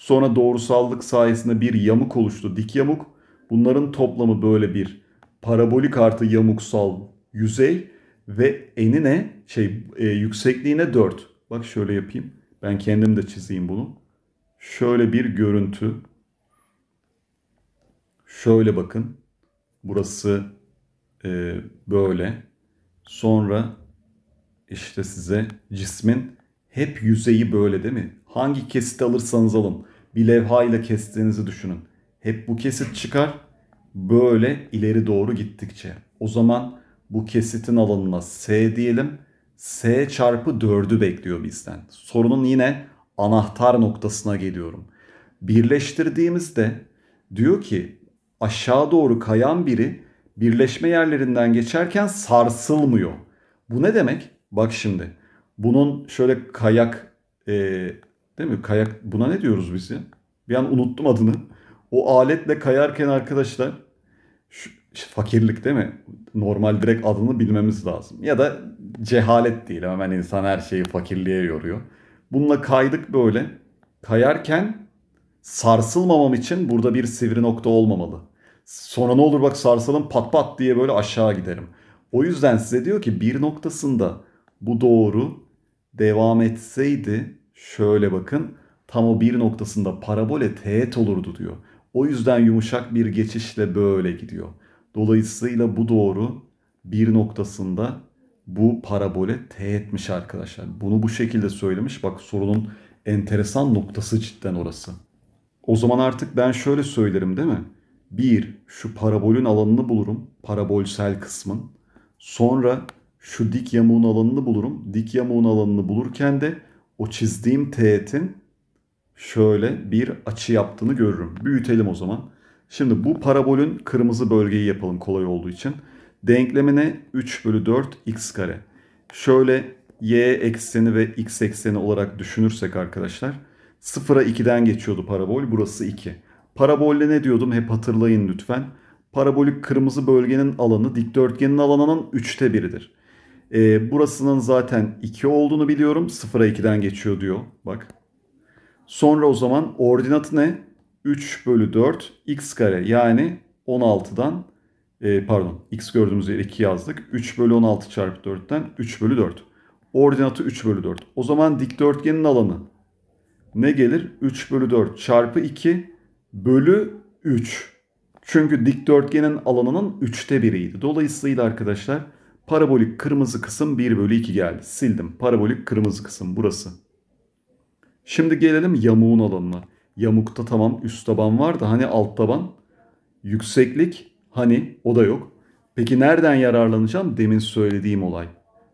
Sonra doğrusallık sayesinde bir yamuk oluştu, dik yamuk. Bunların toplamı böyle bir parabolik artı yamuksal yüzey ve enine şey e, yüksekliğine 4. Bak şöyle yapayım. Ben kendim de çizeyim bunu. Şöyle bir görüntü. Şöyle bakın. Burası e, böyle. Sonra işte size cismin hep yüzeyi böyle değil mi? Hangi kesit alırsanız alın bir levha ile kestiğinizi düşünün. Hep bu kesit çıkar böyle ileri doğru gittikçe. O zaman bu kesitin alanına S diyelim. S çarpı 4'ü bekliyor bizden. Sorunun yine anahtar noktasına geliyorum. Birleştirdiğimizde diyor ki aşağı doğru kayan biri birleşme yerlerinden geçerken sarsılmıyor. Bu ne demek? Bak şimdi bunun şöyle kayak e, Değil mi? Kayak buna ne diyoruz biz ya? Bir an unuttum adını. O aletle kayarken arkadaşlar şu, fakirlik değil mi? Normal direkt adını bilmemiz lazım. Ya da cehalet değil. Hemen insan her şeyi fakirliğe yoruyor. Bununla kaydık böyle. Kayarken sarsılmamam için burada bir sivri nokta olmamalı. Sonra ne olur bak sarsalım pat pat diye böyle aşağı giderim. O yüzden size diyor ki bir noktasında bu doğru devam etseydi Şöyle bakın tam o bir noktasında parabole teğet olurdu diyor. O yüzden yumuşak bir geçişle böyle gidiyor. Dolayısıyla bu doğru bir noktasında bu parabole teğetmiş arkadaşlar. Bunu bu şekilde söylemiş. Bak sorunun enteresan noktası cidden orası. O zaman artık ben şöyle söylerim değil mi? Bir, şu parabolün alanını bulurum. Parabolsel kısmın. Sonra şu dik yamuğun alanını bulurum. Dik yamuğun alanını bulurken de o çizdiğim teğetin şöyle bir açı yaptığını görürüm. Büyütelim o zaman. Şimdi bu parabolün kırmızı bölgeyi yapalım kolay olduğu için. Denklemine 3 bölü 4 x kare. Şöyle y ekseni ve x ekseni olarak düşünürsek arkadaşlar. 0'a 2'den geçiyordu parabol. Burası 2. Parabolle ne diyordum hep hatırlayın lütfen. Parabolik kırmızı bölgenin alanı dikdörtgenin alanının 3'te biridir. E, burasının zaten 2 olduğunu biliyorum. 0'a 2'den geçiyor diyor. Bak. Sonra o zaman ordinatı ne? 3 bölü 4 x kare yani 16'dan e, pardon x gördüğümüz yere 2 yazdık. 3 bölü 16 çarpı 4'ten 3 bölü 4. Ordinatı 3 bölü 4. O zaman dikdörtgenin alanı ne gelir? 3 bölü 4 çarpı 2 bölü 3. Çünkü dikdörtgenin alanının 3'te biriydi. Dolayısıyla arkadaşlar Parabolik kırmızı kısım 1 bölü 2 geldi. Sildim. Parabolik kırmızı kısım burası. Şimdi gelelim yamuğun alanına. Yamukta tamam üst taban var da hani alt taban. Yükseklik hani o da yok. Peki nereden yararlanacağım? Demin söylediğim olay.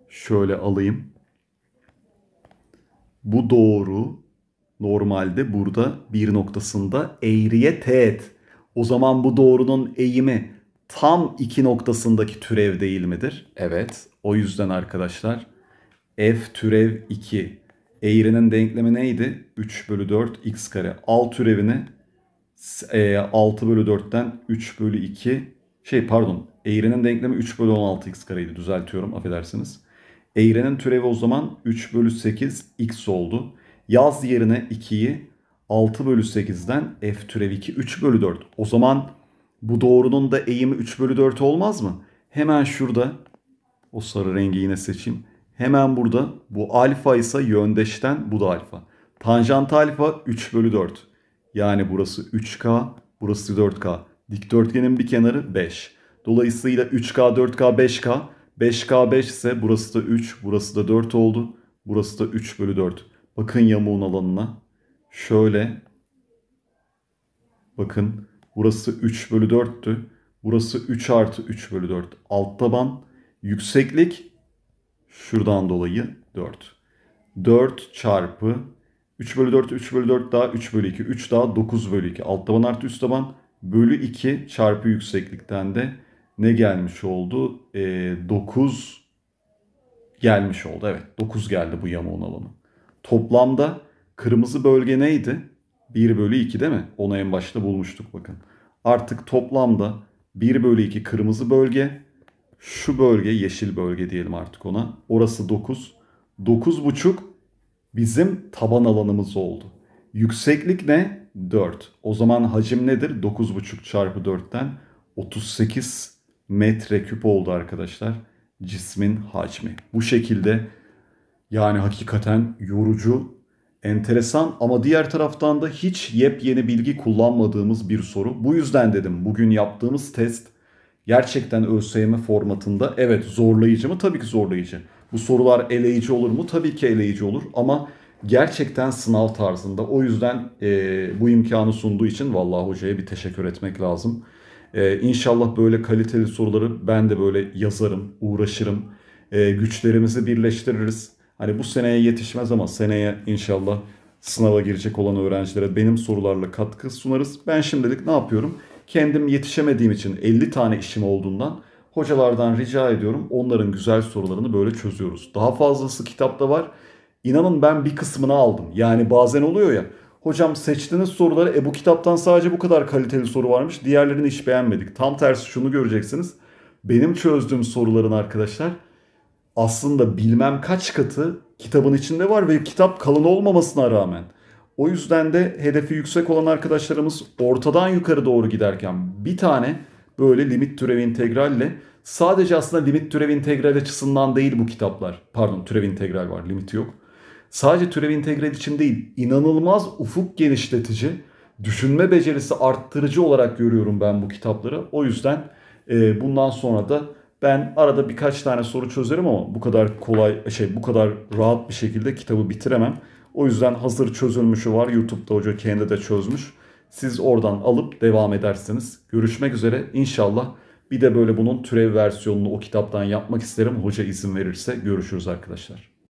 Şöyle alayım. Bu doğru. Normalde burada bir noktasında eğriye teğet. O zaman bu doğrunun eğimi tam iki noktasındaki türev değil midir? Evet. O yüzden arkadaşlar f türev 2 eğrinin denklemi neydi? 3 bölü 4 x kare. Al türevini e, 6 bölü 4'ten 3 bölü 2 şey pardon eğrinin denklemi 3 bölü 16 x kareydi düzeltiyorum affedersiniz. Eğrinin türevi o zaman 3 bölü 8 x oldu. Yaz yerine 2'yi 6 bölü 8'den f türevi 2 3 bölü 4. O zaman bu doğrunun da eğimi 3 bölü 4 olmaz mı? Hemen şurada o sarı rengi yine seçeyim. Hemen burada bu alfa ise yöndeşten bu da alfa. Tanjant alfa 3 bölü 4. Yani burası 3K, burası 4K. Dikdörtgenin bir kenarı 5. Dolayısıyla 3K, 4K, 5K. 5K 5 ise burası da 3, burası da 4 oldu. Burası da 3 bölü 4. Bakın yamuğun alanına. Şöyle. Bakın Burası 3 bölü 4'tü. Burası 3 artı 3 bölü 4. Alt taban yükseklik şuradan dolayı 4. 4 çarpı 3 bölü 4, 3 bölü 4 daha 3 bölü 2, 3 daha 9 bölü 2. Alt taban artı üst taban bölü 2 çarpı yükseklikten de ne gelmiş oldu? E, ee, 9 gelmiş oldu. Evet 9 geldi bu yamuğun alanı. Toplamda kırmızı bölge neydi? 1 bölü 2 değil mi? Onu en başta bulmuştuk bakın. Artık toplamda 1 bölü 2 kırmızı bölge. Şu bölge yeşil bölge diyelim artık ona. Orası 9. 9,5 bizim taban alanımız oldu. Yükseklik ne? 4. O zaman hacim nedir? 9,5 çarpı 4'ten 38 metreküp oldu arkadaşlar cismin hacmi. Bu şekilde yani hakikaten yorucu enteresan ama diğer taraftan da hiç yepyeni bilgi kullanmadığımız bir soru. Bu yüzden dedim bugün yaptığımız test gerçekten ÖSYM formatında evet zorlayıcı mı? Tabii ki zorlayıcı. Bu sorular eleyici olur mu? Tabii ki eleyici olur ama gerçekten sınav tarzında. O yüzden e, bu imkanı sunduğu için vallahi hocaya bir teşekkür etmek lazım. E, inşallah böyle kaliteli soruları ben de böyle yazarım, uğraşırım. E, güçlerimizi birleştiririz Hani bu seneye yetişmez ama seneye inşallah sınava girecek olan öğrencilere benim sorularla katkı sunarız. Ben şimdilik ne yapıyorum? Kendim yetişemediğim için 50 tane işim olduğundan hocalardan rica ediyorum onların güzel sorularını böyle çözüyoruz. Daha fazlası kitapta var. İnanın ben bir kısmını aldım. Yani bazen oluyor ya hocam seçtiğiniz soruları e bu kitaptan sadece bu kadar kaliteli soru varmış diğerlerini hiç beğenmedik. Tam tersi şunu göreceksiniz. Benim çözdüğüm soruların arkadaşlar aslında bilmem kaç katı kitabın içinde var ve kitap kalın olmamasına rağmen. O yüzden de hedefi yüksek olan arkadaşlarımız ortadan yukarı doğru giderken bir tane böyle limit türev integralle sadece aslında limit türev integral açısından değil bu kitaplar. Pardon türev integral var limiti yok. Sadece türev integral için değil inanılmaz ufuk genişletici, düşünme becerisi arttırıcı olarak görüyorum ben bu kitapları. O yüzden e, bundan sonra da ben arada birkaç tane soru çözerim ama bu kadar kolay şey bu kadar rahat bir şekilde kitabı bitiremem. O yüzden hazır çözülmüşü var. YouTube'da hoca kendi de çözmüş. Siz oradan alıp devam edersiniz. Görüşmek üzere inşallah. Bir de böyle bunun türev versiyonunu o kitaptan yapmak isterim. Hoca izin verirse görüşürüz arkadaşlar.